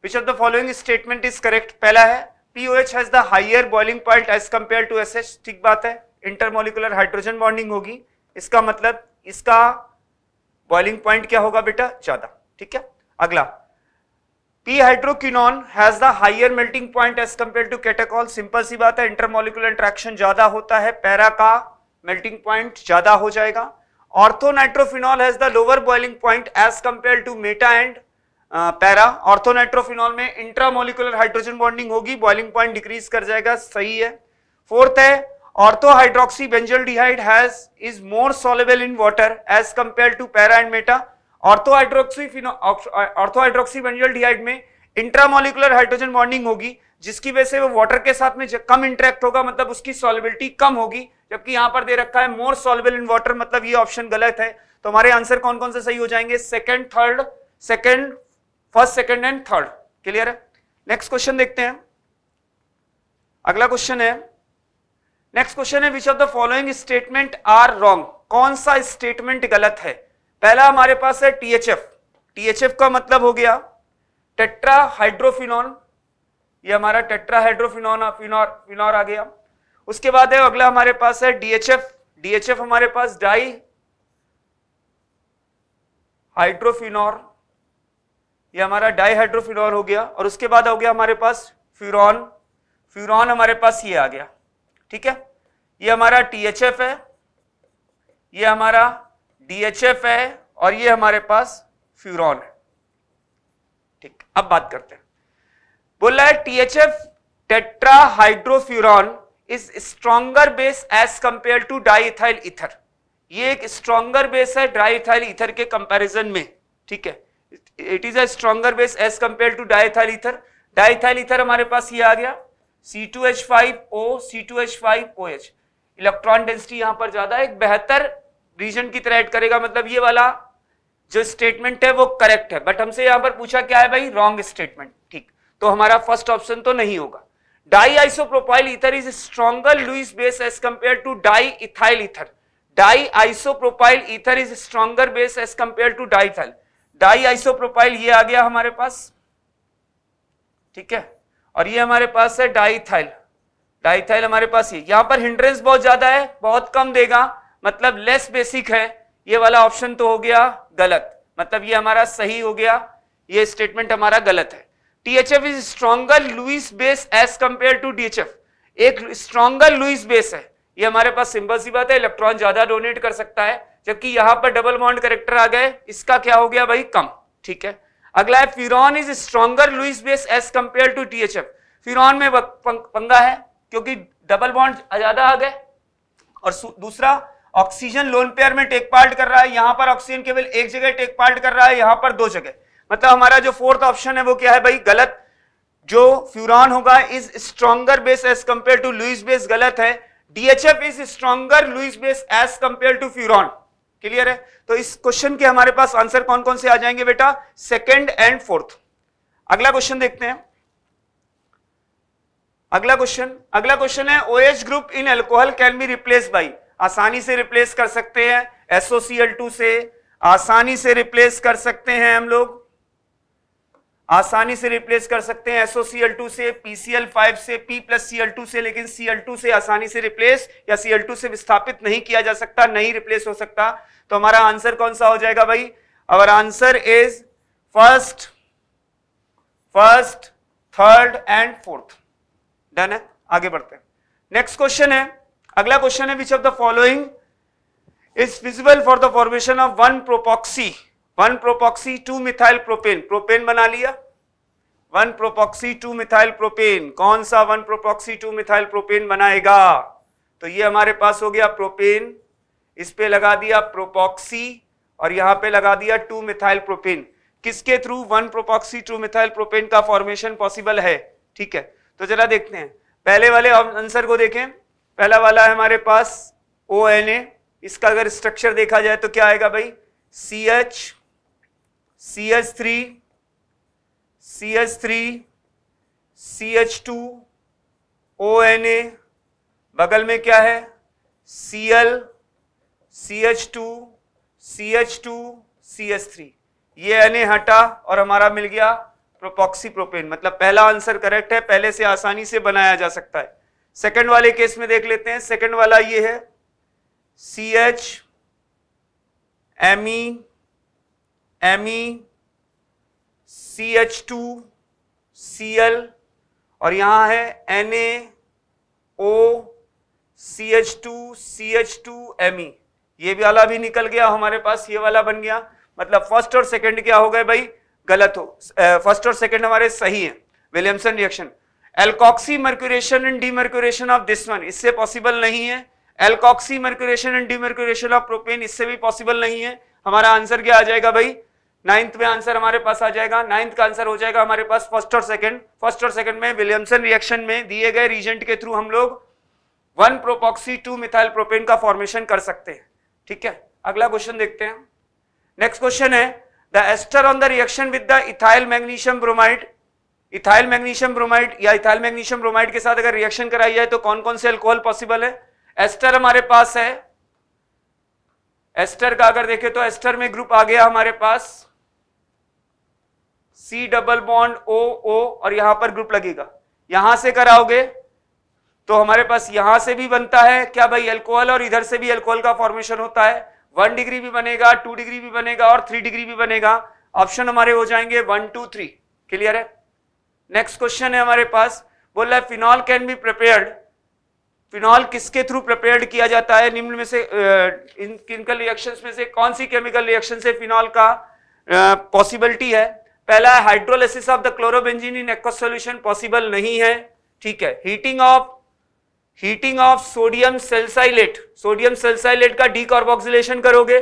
which of the following statement is correct पहला है POH has the higher boiling point as compare to SH ठीक बात है इंटरमोलिकुलर हाइड्रोजन बॉन्डिंग होगी इसका मतलब इसका बॉइलिंग पॉइंट क्या होगा बेटा ज्यादा ठीक है अगला P hydroquinone has the higher melting point as compare to catechol simple सी बात है इंटरमोलिकुलर इंट्रैक्शन ज्यादा होता है पैरा का मेल्टिंग पॉइंट ज्यादा हो जाएगा orthonitrophenol has the lower boiling point as compare to meta and para orthonitrophenol में इंट्रामोलिकुलर हाइड्रोजन बॉन्डिंग होगी बॉइलिंग पॉइंट डिक्रीज कर जाएगा सही है फोर्थ है orthohydroxybenzyl has is more soluble in water as compared to para and meta orthohydroxy orthohydroxybenzyl में intramolecular hydrogen bonding होगी जिसकी वजह से वो वाटर के साथ में कम इंटरेक्ट होगा मतलब उसकी सॉलिबिलिटी कम होगी जबकि यहां पर दे रखा है मोर सोलिबल इन वाटर मतलब ये ऑप्शन गलत है तो हमारे आंसर कौन कौन से सही हो जाएंगे second third second first second and third clear है नेक्स्ट क्वेश्चन देखते हैं अगला क्वेश्चन है नेक्स्ट क्वेश्चन है which of the following statement are wrong कौन सा स्टेटमेंट गलत है पहला हमारे पास है टीएचएफ टीएचएफ का मतलब हो गया टेट्रा हाइड्रोफिनॉन ये हमारा टेट्रा हाइड्रोफिनॉन फिनॉर आ गया उसके बाद है अगला हमारे पास है डीएचएफ डीएचएफ हमारे पास डाई हाइड्रोफिनॉर ये हमारा डाई हाइड्रोफिनॉर हो गया और उसके बाद हो गया हमारे पास फ्यूरॉन फ्यूरॉन हमारे पास ये आ गया ठीक है ये हमारा टीएचएफ है ये हमारा डीएचएफ है और ये हमारे पास फ्यूरॉन है ठीक अब बात करते हैं बोला है THF tetrahydrofuran is stronger base as compare to diethyl ether ये एक स्ट्रॉन्गर बेस है डाइथाइल इथर के कंपैरिजन में ठीक है it is a stronger base as compare to diethyl ether diethyl ether हमारे पास ये आ गया C2H5O, C2H5OH. इलेक्ट्रॉन डेंसिटी यहां पर ज्यादा एक बेहतर रीजन की तरह ऐड करेगा मतलब ये वाला जो स्टेटमेंट है वो करेक्ट है बट हमसे यहां पर पूछा क्या है भाई रॉन्ग स्टेटमेंट ठीक तो हमारा फर्स्ट ऑप्शन तो नहीं होगा di isopropyl ether is stronger Lewis base as compare to di ethyl ether di isopropyl ether is stronger base as compare to diethyl di isopropyl ये आ गया हमारे पास ठीक है और ये हमारे पास है डाइथाइल डाइथाइल हमारे पास ये यहाँ पर हिंड्रेंस बहुत ज्यादा है बहुत कम देगा मतलब लेस बेसिक है ये वाला ऑप्शन तो हो गया गलत मतलब ये हमारा सही हो गया ये स्टेटमेंट हमारा गलत है T H F is stronger Lewis base as compare to D H F एक स्ट्रॉन्गर लुइस बेस है ये हमारे पास सिंपल सी बात है इलेक्ट्रॉन ज्यादा डोनेट कर सकता है जबकि यहां पर डबल बॉन्ड करेक्टर आ गए इसका क्या हो गया भाई कम ठीक है अगला है furan is stronger Lewis base as compare to THF furan में पंगा है क्योंकि डबल बॉन्ड ज्यादा आ गए और दूसरा ऑक्सीजन लोन पेयर में टेक पार्ट कर रहा है यहां पर ऑक्सीजन केवल एक जगह टेक पार्ट कर रहा है यहां पर दो जगह मतलब हमारा जो फोर्थ ऑप्शन है वो क्या है भाई गलत जो फ्यूरॉन होगा is stronger base as compare to Lewis base गलत है DHF is stronger Lewis base as compare to furan clear है तो इस क्वेश्चन के हमारे पास आंसर कौन कौन से आ जाएंगे बेटा सेकेंड एंड फोर्थ अगला क्वेश्चन देखते हैं अगला क्वेश्चन अगला क्वेश्चन है O H group in alcohol can be replace by आसानी से रिप्लेस कर सकते हैं एसओसीएल टू से आसानी से रिप्लेस कर सकते हैं हम लोग आसानी से रिप्लेस कर सकते हैं एसओसीएल टू से पीसीएल फाइव से पी प्लस सीएल टू से लेकिन सीएल टू से आसानी से रिप्लेस या सीएल टू से विस्थापित नहीं किया जा सकता नहीं रिप्लेस हो सकता तो हमारा आंसर कौन सा हो जाएगा भाई our answer is first first third and fourth done है आगे बढ़ते हैं नेक्स्ट क्वेश्चन है अगला क्वेश्चन है which of the following is feasible for the formation of one propoxy one propoxy two methyl propane propane बना लिया one propoxy two methyl propane कौन सा one propoxy two methyl propane बनाएगा तो ये हमारे पास हो गया प्रोपेन इस पे लगा दिया प्रोपॉक्सी और यहां पे लगा दिया टू मिथाइल प्रोपेन किसके through one propoxy two methyl propane का फॉर्मेशन पॉसिबल है ठीक है तो जरा देखते हैं पहले वाले आंसर को देखें पहला वाला है हमारे पास ओ एन ए इसका अगर स्ट्रक्चर देखा जाए तो क्या आएगा भाई C H C H three C H three C H two O N A बगल में क्या है C L C H two C H two C H three ये एन हटा और हमारा मिल गया प्रोपॉक्सी प्रोपेन मतलब पहला आंसर करेक्ट है पहले से आसानी से बनाया जा सकता है सेकंड वाले केस में देख लेते हैं सेकंड वाला ये है C H M E M E C H two C L और यहां है N A O C H two C H two M E ये वाला भी निकल गया हमारे पास ये वाला बन गया मतलब फर्स्ट और सेकंड क्या हो गए भाई गलत हो फर्स्ट और सेकेंड हमारे सही है Williamson reaction alkoxy mercuration and demercuration of this one इससे पॉसिबल नहीं है alkoxy mercuration and demercuration of propane इससे भी पॉसिबल नहीं है हमारा आंसर क्या आ जाएगा भाई नाइन्थ में आंसर हमारे पास आ जाएगा नाइन्थ का आंसर हो जाएगा हमारे पास फर्स्ट और सेकंड फर्स्ट और सेकंड में विलियमसन रिएक्शन में दिए गए रीजेंट के थ्रू हम लोग one propoxy two methyl propane का फॉर्मेशन कर सकते हैं ठीक है अगला क्वेश्चन देखते हैं नेक्स्ट क्वेश्चन है the ester on the reaction with the ethyl magnesium bromide ethyl magnesium bromide या इथाइल मैग्नीशियम ब्रोमाइड के साथ अगर रिएक्शन कराई जाए तो कौन कौन से अल्कोहल पॉसिबल है एस्टर हमारे पास है एस्टर का अगर देखें तो एस्टर में ग्रुप आ गया हमारे पास सी डबल बॉन्ड ओ ओ और यहां पर ग्रुप लगेगा यहां से कराओगे तो हमारे पास यहां से भी बनता है क्या भाई एल्कोहल और इधर से भी एल्कोहल का फॉर्मेशन होता है वन डिग्री भी बनेगा टू डिग्री भी बनेगा और थ्री डिग्री भी बनेगा ऑप्शन हमारे हो जाएंगे वन टू थ्री क्लियर है नेक्स्ट क्वेश्चन है हमारे पास बोल रहा है phenol can be prepared phenol किसके थ्रू प्रिपेयर्ड किया जाता है निम्न में से इन केमिकल रिएक्शंस में से कौन सी केमिकल रिएक्शन से फिनॉल का पॉसिबिलिटी है पहला hydrolysis of the chlorobenzene in aqueous solution possible नहीं है ठीक है heating of heating of sodium salicylate sodium salicylate का डीकार्बोक्सिलेशन करोगे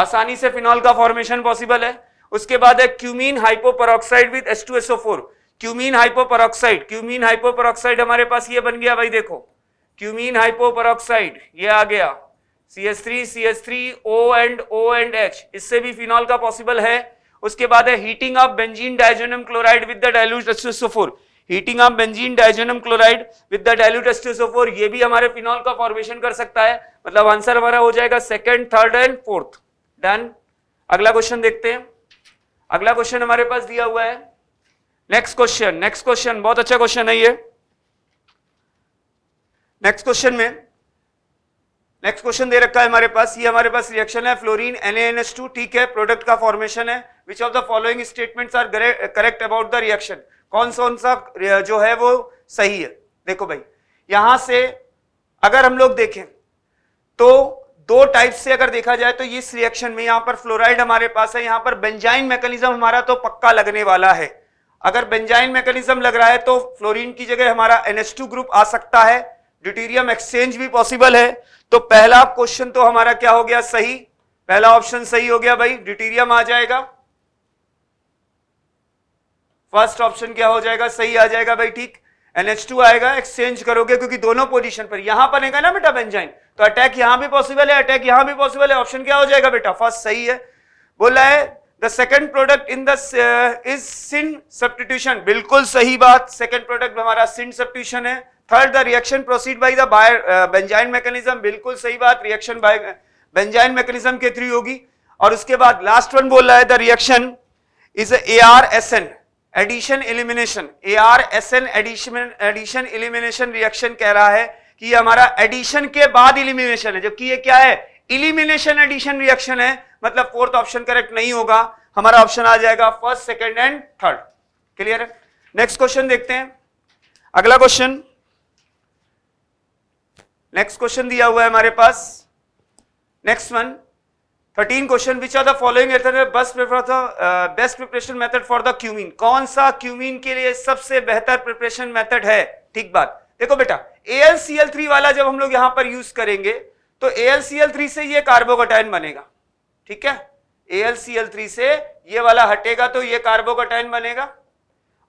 आसानी से फिनॉल का फॉर्मेशन पॉसिबल है उसके बाद है cumene hydroperoxide with H two SO four cumene hydroperoxide cumene hydroperoxide हमारे पास ये बन गया भाई देखो क्यूमीन हाइपोपरऑक्साइड ये आ गया C S three C S three O and O and H इससे भी फिनॉल का पॉसिबल है उसके बाद है heating of benzene diazonium chloride with the dilute H two SO four heating of benzene diazonium chloride with the dilute एस्टिसोफोर ये भी हमारे फिनॉल का फॉर्मेशन कर सकता है मतलब आंसर हमारा हो जाएगा second third and fourth done अगला क्वेश्चन देखते हैं अगला क्वेश्चन हमारे पास दिया हुआ है नेक्स्ट क्वेश्चन नेक्स्ट क्वेश्चन बहुत अच्छा क्वेश्चन है ये नेक्स्ट क्वेश्चन में नेक्स्ट क्वेश्चन दे रखा है हमारे पास ये हमारे पास रिएक्शन है फ्लोरीन टू ठीक है प्रोडक्ट का फॉर्मेशन है which of the following statements are correct about the reaction कौन कौन सा जो है वो सही है देखो भाई यहां से अगर हम लोग देखें तो दो टाइप से अगर देखा जाए तो इस रिएक्शन में यहां पर फ्लोराइड हमारे पास है यहां पर बेंजाइन मैकेनिज्म हमारा तो पक्का लगने वाला है अगर बेंजाइन मैकेनिज्म लग रहा है तो फ्लोरीन की जगह हमारा NH2 ग्रुप आ सकता है ड्यूटीरियम एक्सचेंज भी पॉसिबल है तो पहला क्वेश्चन तो हमारा क्या हो गया सही पहला ऑप्शन सही हो गया भाई ड्यूटीरियम आ जाएगा फर्स्ट ऑप्शन क्या हो जाएगा सही आ जाएगा भाई ठीक NH2 आएगा एक्सचेंज करोगे क्योंकि दोनों पोजीशन पर यहां पर ना बेटा बेंजाइन तो अटैक यहां भी पॉसिबल है अटैक यहां भी पॉसिबल है ऑप्शन क्या हो जाएगा बेटा फर्स्ट सही है बोला है the second product in the is cine substitution बिल्कुल सही बात सेकंड प्रोडक्ट हमारा सिन सब्सटीट्यूशन है third the reaction proceed by the बायर बेंजाइन मैकेनिज्म बिल्कुल सही बात रिएक्शन बाय बेंजाइन मैकेनिज्म के थ्री होगी और उसके बाद लास्ट वन बोल रहा है the reaction is A R S N addition elimination A R S N addition addition elimination reaction कह रहा है कि ये हमारा एडिशन के बाद इलिमिनेशन है जबकि ये क्या है इलिमिनेशन एडिशन रिएक्शन है मतलब फोर्थ ऑप्शन करेक्ट नहीं होगा हमारा ऑप्शन आ जाएगा first second and third clear है नेक्स्ट क्वेश्चन देखते हैं अगला क्वेश्चन नेक्स्ट क्वेश्चन दिया हुआ है हमारे पास next one thirteen question which are the following best prefer था best preparation method for the cumene कौन सा क्यूमिन के लिए सबसे बेहतर प्रिपरेशन मेथड है ठीक बात देखो बेटा एल थ्री वाला जब हम लोग यहां पर यूज करेंगे तो एल थ्री से ये कार्बोकटाइन बनेगा ठीक है एल थ्री से ये वाला हटेगा तो ये कार्बोकटाइन बनेगा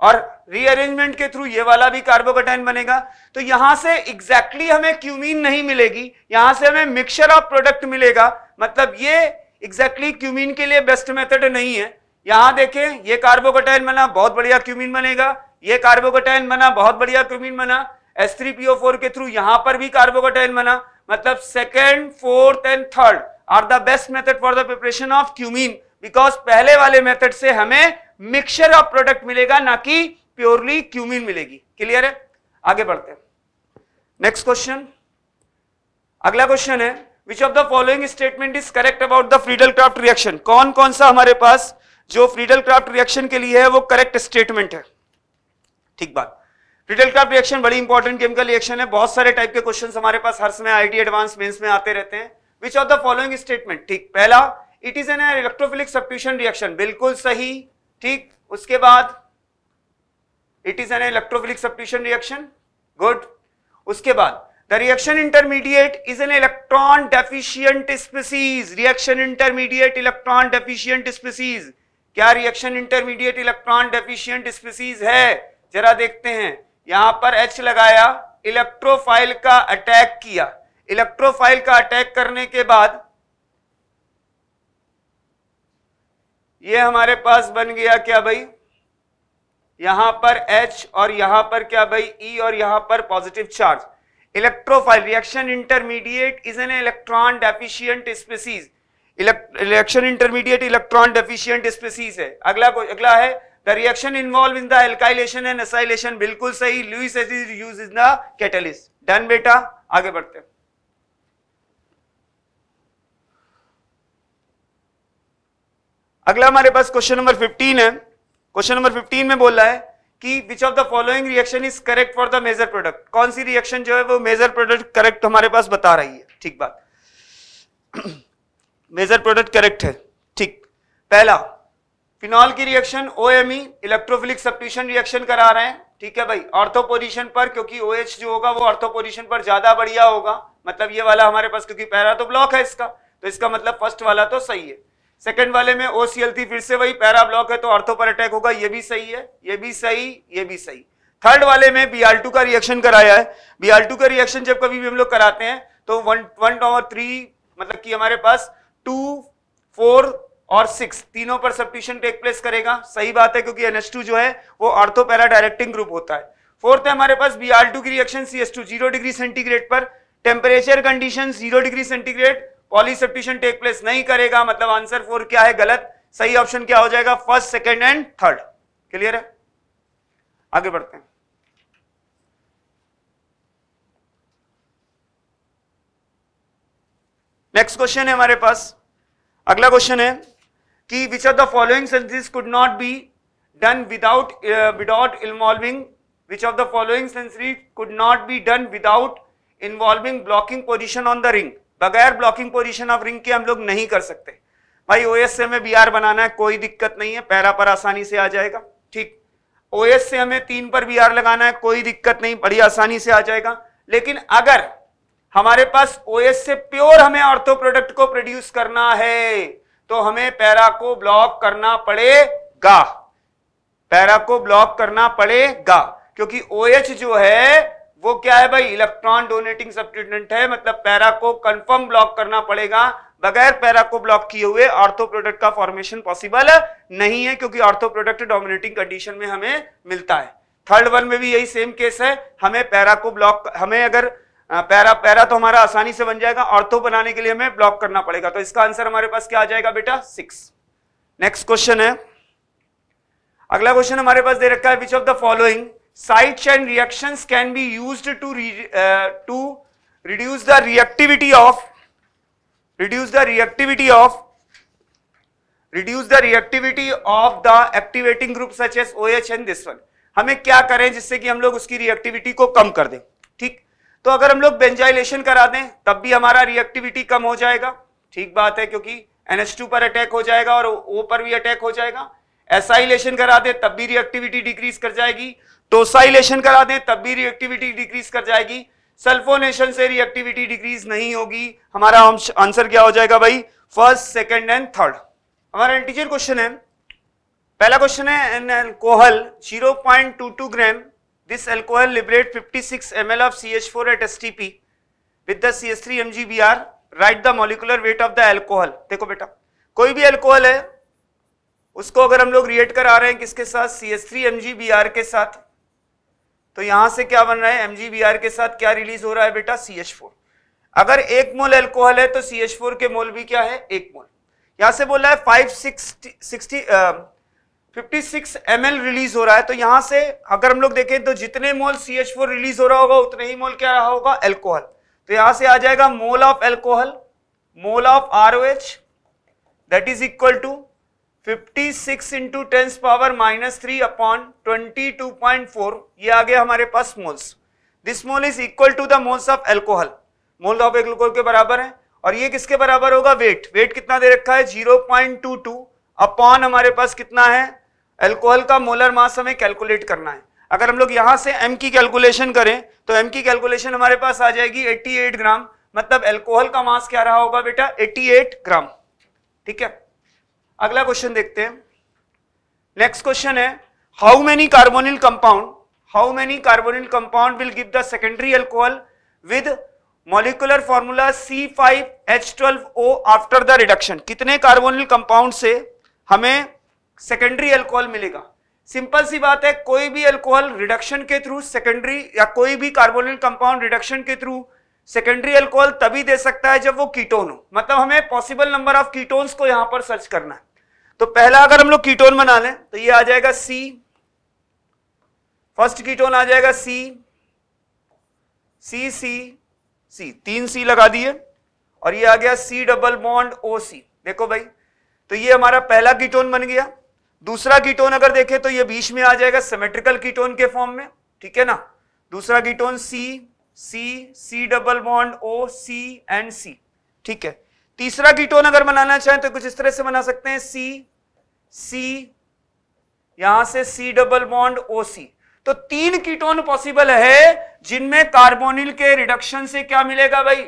और रीअरेंजमेंट के थ्रू ये वाला भी कार्बोकटाइन बनेगा तो यहां से एग्जैक्टली exactly हमें क्यूमीन नहीं मिलेगी यहां से हमें मिक्सचर ऑफ प्रोडक्ट मिलेगा मतलब ये एग्जैक्टली exactly क्यूमिन के लिए बेस्ट मेथड नहीं है यहां देखें ये कार्बोकोटाइन बना बहुत बढ़िया क्यूमिन बनेगा ये कार्बोकोटाइन बना बहुत बढ़िया क्यूमिन बना एस थ्री फोर के थ्रू यहां पर भी कार्बोकोटाइन बना मतलब second fourth and third are the best method for the preparation of cumene because पहले वाले मेथड से हमें मिक्सचर ऑफ प्रोडक्ट मिलेगा ना कि प्योरली क्यूमिन मिलेगी क्लियर है आगे बढ़ते हैं नेक्स्ट क्वेश्चन अगला क्वेश्चन है which of the following statement is correct about the Friedel Craft reaction कौन कौन सा हमारे पास जो फ्रीडल क्राफ्ट रिएक्शन के लिए है वो करेक्ट स्टेटमेंट है ठीक बात फ्रीडल क्राफ्ट रिएक्शन बड़ी इंपॉर्टेंट केमिकल रिएक्शन है बहुत सारे टाइप के क्वेश्चन हमारे पास हर समय आई एडवांस मेन्स में आते रहते हैं which of the following statement ठीक पहला it is an electrophilic substitution reaction बिल्कुल सही ठीक उसके बाद it is an electrophilic substitution reaction good उसके बाद The reaction intermediate is an electron deficient species. Reaction intermediate electron deficient species. क्या reaction intermediate electron deficient species है जरा देखते हैं यहां पर H लगाया इलेक्ट्रोफाइल का अटैक किया इलेक्ट्रोफाइल का अटैक करने के बाद ये हमारे पास बन गया क्या भाई यहां पर H और यहां पर क्या भाई E और यहां पर positive charge electrophile reaction intermediate is an electron deficient species reaction intermediate electron deficient species है अगला अगला है reaction involve in the alkylation and acylation बिल्कुल सही Lewis acid use in the catalyst done बेटा आगे बढ़ते अगला हमारे पास क्वेश्चन नंबर 15 है क्वेश्चन नंबर 15 में बोल रहा है कि which of the following reaction is correct for the major product कौन सी रिएक्शन जो है वो मेजर प्रोडक्ट करेक्ट हमारे पास बता रही है ठीक बात मेजर प्रोडक्ट करेक्ट है ठीक पहला फिनॉल की reaction O M E electrophilic substitution reaction करा रहे हैं ठीक है भाई ऑर्थो पर क्योंकि ओ OH जो होगा वो ऑर्थो पर ज्यादा बढ़िया होगा मतलब ये वाला हमारे पास क्योंकि पहला तो ब्लॉक है इसका तो इसका मतलब फर्स्ट वाला तो सही है सेकंड वाले में ओ थी फिर से वही पैरा ब्लॉक है तो ऑर्थो पर अटैक होगा ये भी सही है ये भी सही ये भी सही थर्ड वाले में बी का रिएक्शन कराया है बी का रिएक्शन जब कभी भी हम लोग कराते हैं तो वन वन और थ्री मतलब कि हमारे पास टू फोर और सिक्स तीनों पर सब्टिशन टेक प्लेस करेगा सही बात है क्योंकि टू जो है वो ऑर्थो पैरा डायरेक्टिंग ग्रुप होता है फोर्थ है हमारे पास बी की reaction C zero degree centigrade पर temperature condition zero degree centigrade polysubstitution take place नहीं करेगा मतलब आंसर फोर क्या है गलत सही ऑप्शन क्या हो जाएगा first second and third clear है आगे बढ़ते हैं नेक्स्ट क्वेश्चन है हमारे पास अगला क्वेश्चन है कि which of the following senses could not be done without without involving which of the following sensory could not be done without involving blocking position on the ring बगैर blocking position of ring के हम लोग नहीं कर सकते भाई ओ से हमें बी बनाना है कोई दिक्कत नहीं है पैरा पर आसानी से आ जाएगा ठीक ओ से हमें तीन पर बी लगाना है कोई दिक्कत नहीं बड़ी आसानी से आ जाएगा लेकिन अगर हमारे पास ओ से प्योर हमें ऑर्थो प्रोडक्ट को प्रोड्यूस करना है तो हमें पैरा को ब्लॉक करना पड़ेगा पैरा को ब्लॉक करना पड़ेगा क्योंकि ओ OH जो है वो क्या है भाई इलेक्ट्रॉन डोनेटिंग सब्सटीट्यूटेंट है मतलब पैरा को कंफर्म ब्लॉक करना पड़ेगा बगैर पैरा को ब्लॉक किए हुए ऑर्थो प्रोडक्ट का फॉर्मेशन पॉसिबल नहीं है क्योंकि ऑर्थो प्रोडक्ट डोमिनेटिंग कंडीशन में हमें मिलता है थर्ड वन में भी यही सेम केस है हमें पैरा को ब्लॉक हमें अगर पैरा पैरा तो हमारा आसानी से बन जाएगा ऑर्थो बनाने के लिए हमें ब्लॉक करना पड़ेगा तो इसका आंसर हमारे पास क्या आ जाएगा बेटा सिक्स नेक्स्ट क्वेश्चन है अगला क्वेश्चन हमारे पास दे रखा है which of the following sites and reactions can be used to re, uh, to reduce the reactivity of reduce the reactivity of reduce the reactivity of the activating group such as OH and this one हमें क्या करें जिससे कि हम लोग उसकी reactivity को कम कर दें ठीक तो अगर हम लोग बेंजाइलेशन करा दें तब भी हमारा रिएक्टिविटी कम हो जाएगा ठीक बात है क्योंकि NH2 पर अटैक हो जाएगा और O पर भी अटैक हो जाएगा एसाइलेशन करा दें तब भी रिएक्टिविटी डिक्रीज कर जाएगी टोसाइलेशन करा दें तब भी रिएक्टिविटी डिक्रीज कर जाएगी सल्फोनेशन से रिएक्टिविटी डिक्रीज नहीं होगी हमारा आंसर क्या हो जाएगा भाई फर्स्ट सेकेंड एंड थर्ड हमारा इंटीजर क्वेश्चन है पहला क्वेश्चन है an alcohol zero point two two gram this alcohol liberate fifty six M L of C H four at S T P with C S three M G B R write the molecular weight of the alcohol देखो बेटा कोई भी alcohol है उसको अगर हम लोग रिएट करा रहे हैं किसके साथ C S three M G B R के साथ तो यहां से क्या बन रहा है एम के साथ क्या रिलीज हो रहा है बेटा सी अगर एक मोल एल्कोहल है तो सी के मोल भी क्या है एक मोल यहां से बोला है five sixty fifty six M release हो रहा है तो यहां से अगर हम लोग देखें तो जितने मोल सी रिलीज हो रहा होगा उतने ही मोल क्या रहा होगा एल्कोहल तो यहां से आ जाएगा mole of alcohol mole of R O H that is equal to fifty six into tens power minus three upon twenty two point four ये आ गया हमारे पास moles this mole is equal to the moles of alcohol mole of alcohol के बराबर है और ये किसके बराबर होगा वेट वेट कितना दे रखा है zero point two two upon हमारे पास कितना है एल्कोहल का मोलर मास हमें कैलकुलेट करना है अगर हम लोग यहां से एम की कैलकुलेशन करें तो एम की कैलकुलेशन हमारे पास आ जाएगी 88 ग्राम मतलब एल्कोहल का मास क्या रहा होगा बेटा 88 ग्राम ठीक है अगला क्वेश्चन देखते हैं नेक्स्ट क्वेश्चन है how many carbonyl compound how many carbonyl compound will give the secondary alcohol with molecular formula C five H twelve O after the reduction कितने कार्बोनिल कंपाउंड से हमें सेकेंडरी एल्कोहल मिलेगा simple सी बात है कोई भी एल्कोहल रिडक्शन के थ्रू सेकेंडरी या कोई भी कार्बोनिल कंपाउंड रिडक्शन के थ्रू सेकेंडरी एल्कोहल तभी दे सकता है जब वो कीटोन हो मतलब हमें पॉसिबल नंबर ऑफ कीटोन्स को यहां पर सर्च करना है तो पहला अगर हम लोग कीटोन बना लें तो ये आ जाएगा सी फर्स्ट कीटोन आ जाएगा सी सी सी सी तीन सी लगा दिए और ये आ गया सी डबल बॉन्ड ओ सी देखो भाई तो ये हमारा पहला कीटोन बन गया दूसरा कीटोन अगर देखें तो ये बीच में आ जाएगा सिमेट्रिकल कीटोन के फॉर्म में ठीक है ना दूसरा ketone C C C double bond O C and C ठीक है तीसरा कीटोन अगर बनाना चाहें तो कुछ इस तरह से बना सकते हैं सी सी यहां से सी डबल बॉन्ड ओ सी तो तीन कीटोन पॉसिबल है जिनमें कार्बोनिल के रिडक्शन से क्या मिलेगा भाई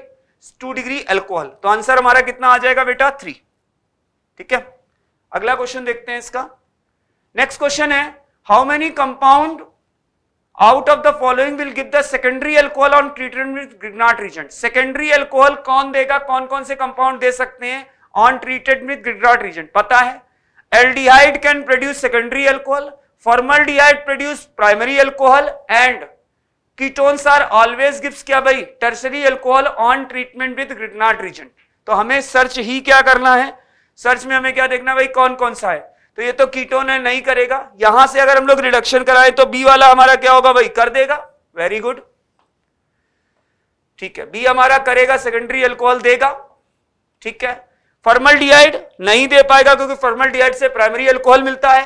टू डिग्री एल्कोहल तो आंसर हमारा कितना आ जाएगा बेटा थ्री ठीक है अगला क्वेश्चन देखते हैं इसका नेक्स्ट क्वेश्चन है how many compound out of the following will give the secondary alcohol on treatment with Grignard reagent secondary alcohol कौन देगा कौन कौन से कंपाउंड दे सकते हैं on treated with Grignard reagent पता है aldehyde can produce secondary alcohol formaldehyde produce primary alcohol and ketones are always gives क्या भाई tertiary alcohol on treatment with Grignard reagent तो हमें सर्च ही क्या करना है सर्च में हमें क्या देखना भाई कौन कौन सा है तो ये तो कीटोन है नहीं करेगा यहां से अगर हम लोग रिडक्शन कराएं तो बी वाला हमारा क्या होगा भाई कर देगा वेरी गुड ठीक है बी हमारा करेगा सेकेंडरी एल्कोहल देगा ठीक है फॉर्मल डीआइड नहीं दे पाएगा क्योंकि फॉर्मल डीआइड से प्राइमरी एल्कोहल मिलता है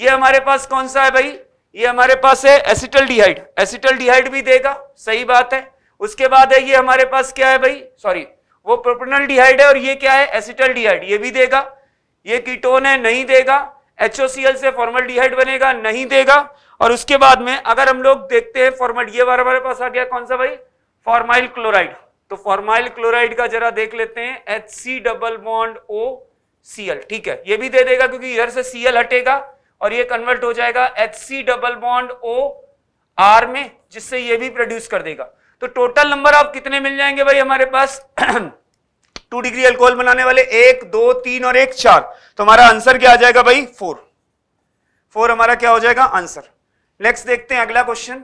ये हमारे पास कौन सा है भाई ये हमारे पास है एसिटल डीहाइड एसिटल डीहाइड भी देगा सही बात है उसके बाद है ये हमारे पास क्या है भाई सॉरी वो प्रोपनल डीहाइड है और ये क्या है एसिटल डीहाइड ये भी देगा ये कीटोन है नहीं देगा एल से फॉर्मलडिहाइड बनेगा नहीं देगा और उसके बाद में अगर हम लोग देखते हैं फॉर्मल ये बार हमारे पास आ गया कौन सा भाई फॉर्माइल क्लोराइड तो फॉर्माइल क्लोराइड का जरा देख लेते हैं H C double bond O C L ठीक है ये भी दे देगा क्योंकि इधर से सी एल हटेगा और ये कन्वर्ट हो जाएगा H C double bond O R में जिससे ये भी प्रोड्यूस कर देगा तो टोटल नंबर आप कितने मिल जाएंगे भाई हमारे पास [CLEARS THROAT] टू डिग्री अल्कोहल बनाने वाले एक दो तीन और एक चार तो हमारा आंसर क्या आ जाएगा भाई फोर फोर हमारा क्या हो जाएगा आंसर नेक्स्ट देखते हैं अगला क्वेश्चन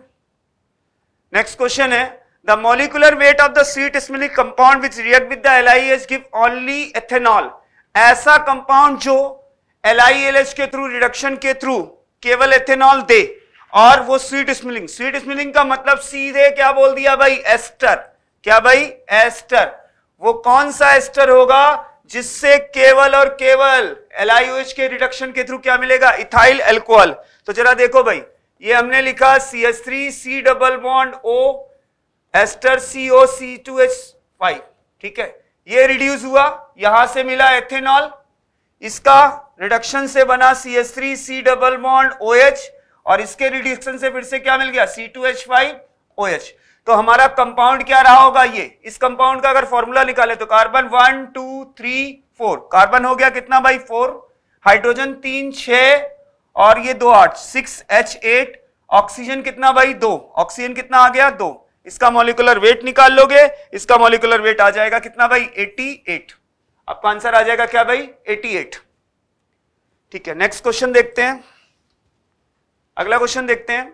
नेक्स्ट क्वेश्चन है the molecular weight of the sweet smelling compound which react with the L I H give only ethanol ऐसा कंपाउंड जो एलआईएलएच के थ्रू रिडक्शन के थ्रू केवल एथेनॉल दे और वो स्वीट स्मिलिंग स्वीट स्मिलिंग का मतलब सीधे क्या बोल दिया भाई एस्टर क्या भाई एस्टर वो कौन सा एस्टर होगा जिससे केवल और केवल एल के रिडक्शन के थ्रू क्या मिलेगा इथाइल एल्कोहल तो जरा देखो भाई ये हमने लिखा C S three C double bond O ester C O C two H five ठीक है ये रिड्यूस हुआ यहां से मिला एथेनॉल इसका रिडक्शन से बना C S three C double bond O H और इसके रिडक्शन से फिर से क्या मिल गया C two H five O H तो हमारा कंपाउंड क्या रहा होगा ये इस कंपाउंड का अगर फॉर्मूला निकाले तो carbon one two three four carbon हो गया कितना भाई फोर हाइड्रोजन तीन छ और ये दो आठ सिक्स एच एट ऑक्सीजन कितना भाई दो ऑक्सीजन कितना आ गया दो इसका मॉलिकुलर वेट निकाल लोगे इसका मॉलिकुलर वेट आ जाएगा कितना भाई एट आपका आंसर आ जाएगा क्या भाई एट ठीक है नेक्स्ट क्वेश्चन देखते हैं अगला क्वेश्चन देखते हैं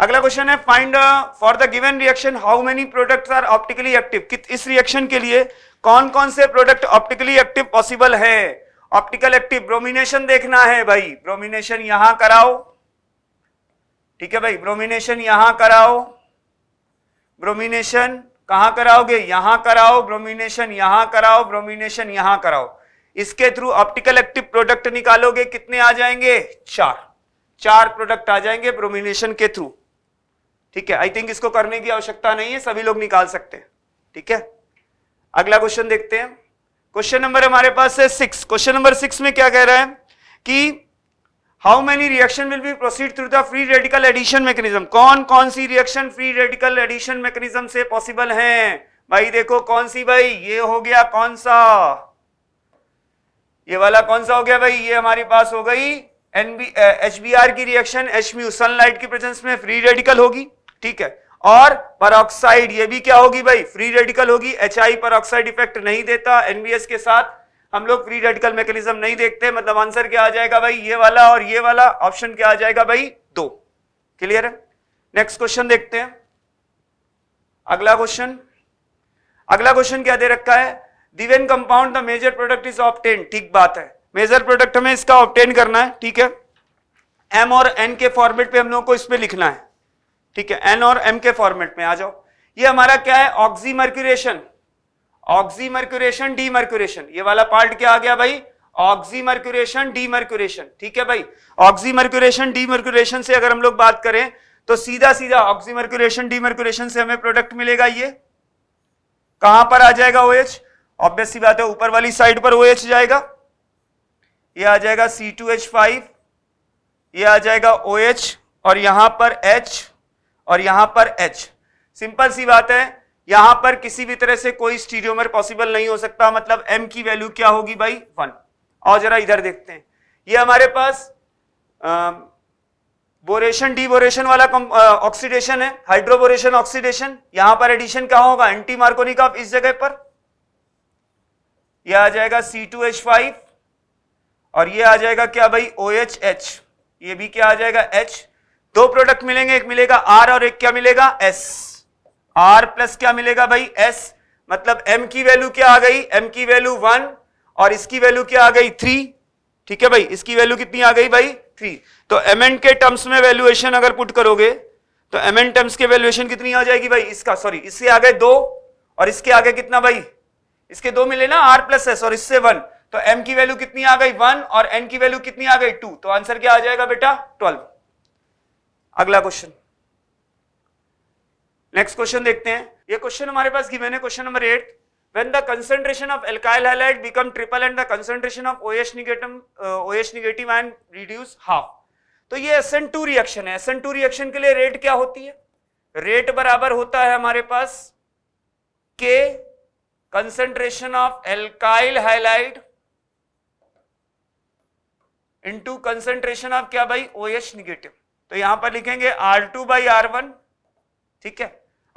अगला क्वेश्चन है find for the given reaction how many products are optically active इस रिएक्शन के लिए कौन कौन से प्रोडक्ट ऑप्टिकली एक्टिव पॉसिबल है ऑप्टिकल एक्टिव ब्रोमिनेशन देखना है भाई ब्रोमिनेशन यहां कराओ ठीक है भाई ब्रोमिनेशन यहां कराओ ब्रोमिनेशन कहां कराओगे यहां कराओ ब्रोमिनेशन यहां कराओ ब्रोमिनेशन यहां कराओ इसके थ्रू ऑप्टिकल एक्टिव प्रोडक्ट निकालोगे कितने आ जाएंगे चार चार प्रोडक्ट आ जाएंगे ब्रोमिनेशन के थ्रू ठीक है आई थिंक इसको करने की आवश्यकता नहीं है सभी लोग निकाल सकते हैं ठीक है अगला क्वेश्चन देखते हैं क्वेश्चन नंबर हमारे पास है सिक्स क्वेश्चन नंबर सिक्स में क्या कह रहा है कि how many reaction will be proceed through the free radical addition mechanism कौन कौन सी reaction free radical addition mechanism से पॉसिबल है भाई देखो कौन सी भाई ये हो गया कौन सा ये वाला कौन सा हो गया भाई ये हमारे पास हो गई एनबी एच की रिएक्शन एच सनलाइट की प्रेजेंस में फ्री रेडिकल होगी ठीक है और परऑक्साइड ये भी क्या होगी भाई फ्री रेडिकल होगी एच आई पर इफेक्ट नहीं देता एनबीएस के साथ हम लोग फ्री रेडिकल मैकेनिज्म नहीं देखते मतलब आंसर क्या आ जाएगा भाई ये वाला और ये वाला ऑप्शन क्या आ जाएगा भाई दो क्लियर है नेक्स्ट क्वेश्चन देखते हैं अगला क्वेश्चन अगला क्वेश्चन क्या दे रखा है given compound the major product is obtained ठीक बात है मेजर प्रोडक्ट हमें इसका ऑप्टेन करना है ठीक है एम और एन के फॉर्मेट पे हम लोग को इसमें लिखना है ठीक है एन और एम के फॉर्मेट में आ जाओ ये हमारा क्या है oxymercuration oxymercuration demercuration ये वाला पार्ट क्या आ गया भाई ऑक्सी मर्क्यूरेशन डी मर्क्यूरेशन ठीक है भाई ऑक्सी मर्क्यूरेशन डी मर्क्यूरेशन से अगर हम लोग बात करें तो सीधा सीधा ऑक्सी मर्क्यूरेशन डी मर्क्यूरेशन से हमें प्रोडक्ट मिलेगा ये कहां पर आ जाएगा ओएच ऑब्वियस ऑब्वियसली बात है ऊपर वाली साइड पर ओएच जाएगा ये आ जाएगा सी टू एच फाइव ये आ जाएगा ओएच और यहां पर एच और यहां पर एच सिंपल सी बात है यहां पर किसी भी तरह से कोई स्टीरियोमर पॉसिबल नहीं हो सकता मतलब एम की वैल्यू क्या होगी भाई वन और जरा इधर देखते हैं ये हमारे पास डी बोरेशन वाला ऑक्सीडेशन है हाइड्रोबोरेशन ऑक्सीडेशन यहां पर एडिशन क्या होगा एंटी मार्कोनिक ऑफ इस जगह पर यह आ जाएगा सी टू एच फाइव और यह आ जाएगा क्या भाई ओ एच एच ये भी क्या आ जाएगा एच दो प्रोडक्ट मिलेंगे एक मिलेगा आर और एक क्या मिलेगा एस आर प्लस क्या मिलेगा भाई एस मतलब एम की वैल्यू क्या आ गई एम की वैल्यू वन और इसकी वैल्यू क्या आ गई थ्री ठीक है भाई इसकी वैल्यू कितनी आ गई भाई थ्री तो एम एन के टर्म्स में वैल्यूएशन अगर पुट करोगे तो एम एन टर्म्स के वैल्यूएशन कितनी आ जाएगी भाई इसका सॉरी इससे आ गए दो और इसके आगे कितना भाई इसके दो मिले ना आर प्लस एस और इससे वन तो एम की वैल्यू कितनी आ गई वन और एन की वैल्यू कितनी आ गई टू तो आंसर क्या आ जाएगा बेटा ट्वेल्व अगला क्वेश्चन नेक्स्ट क्वेश्चन देखते हैं ये क्वेश्चन हमारे पास की है question number eight when the concentration of alkyl halide become triple and the concentration of OH negative uh, negative and reduce half तो ये टू रिएक्शन है टू रिएक्शन के लिए रेट क्या होती है रेट बराबर होता है हमारे पास के concentration of alkyl halide into concentration of क्या भाई ओएच निगेटिव तो यहां पर लिखेंगे R two by R one ठीक है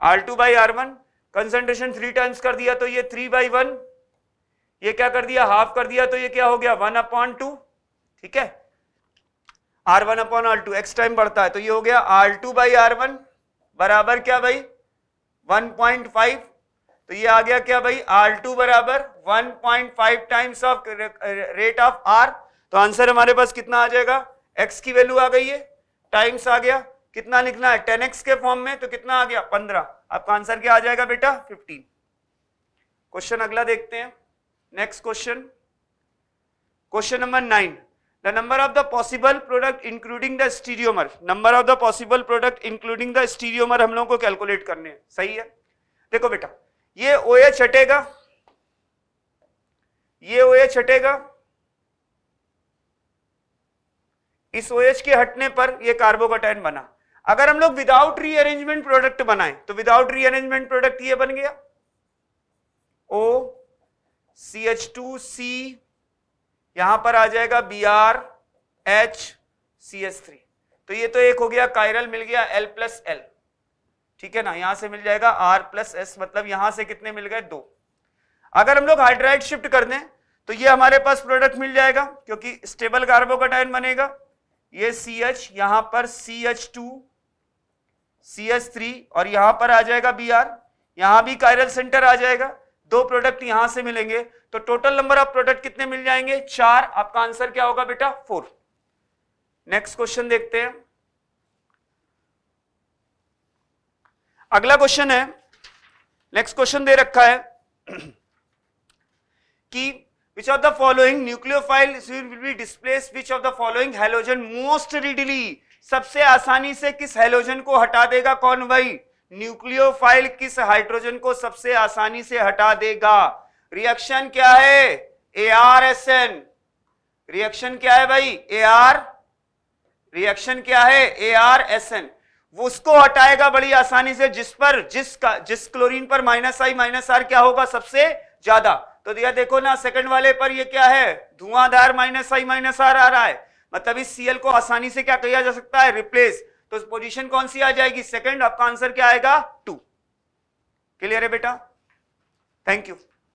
R two by R one concentration three times कर दिया तो ये थ्री बाई वन ये क्या कर दिया हाफ कर दिया तो ये क्या हो गया वन अपॉन टू ठीक है R one upon R two X time बढ़ता है तो ये हो गया R two by R one बराबर क्या भाई वन पॉइंट फाइव तो ये आ गया क्या भाई आर टू बराबर one point five times of rate of R तो आंसर हमारे पास कितना आ जाएगा एक्स की वैल्यू आ गई है टाइम्स आ गया कितना लिखना है टेन एक्स के फॉर्म में तो कितना आ गया पंद्रह आपका आंसर क्या आ जाएगा बेटा फिफ्टीन क्वेश्चन अगला देखते हैं next question question number nine the number of the possible product including the stereomer number of the possible product including the stereomer हम लोगों को कैलकुलेट करने हैं सही है देखो बेटा ये ओ एच हटेगा ये ओ एच हटेगा इस OH के हटने पर ये कार्बोकोटाइन बना अगर हम लोग विदाउट रीअरेंजमेंट प्रोडक्ट बनाए तो विदाउट रीअरेंजमेंट प्रोडक्ट ये बन गया ओ सी एच टू सी यहां पर आ जाएगा B R H C H three तो ये तो एक हो गया कायरल मिल गया एल प्लस एल ठीक है ना यहां से मिल जाएगा आर प्लस एस मतलब यहां से कितने मिल गए दो अगर हम लोग हाइड्राइड शिफ्ट कर दें तो ये हमारे पास प्रोडक्ट मिल जाएगा क्योंकि स्टेबल कार्बोकोटाइन बनेगा ये सी एच यहां पर C H two C H three और यहां पर आ जाएगा बी आर यहां भी कायरल सेंटर आ जाएगा दो प्रोडक्ट यहां से मिलेंगे तो टोटल नंबर ऑफ प्रोडक्ट कितने मिल जाएंगे चार आपका आंसर क्या होगा बेटा फोर नेक्स्ट क्वेश्चन देखते हैं अगला क्वेश्चन है नेक्स्ट क्वेश्चन दे रखा है [CLEARS THROAT] कि which of the following nucleophile will be displaced which of the following halogen most readily सबसे आसानी से किस हेलोजन को हटा देगा कौन भाई न्यूक्लियोफाइल किस हाइड्रोजन को सबसे आसानी से हटा देगा रिएक्शन क्या है A R S N reaction क्या है भाई ए आर रिएक्शन क्या है ए आर एस एन वो उसको हटाएगा बड़ी आसानी से जिस पर जिस का जिस क्लोरीन पर माइनस आई माइनस आर क्या होगा सबसे ज्यादा तो दिया देखो ना सेकंड वाले पर यह क्या है धुआंधार माइनस आई माइनस आर आ रहा है मतलब इस सीएल को आसानी से क्या किया जा सकता है रिप्लेस तो पोजीशन कौन सी आ जाएगी सेकंड आपका आंसर क्या आएगा टू क्लियर है बेटा थैंक यू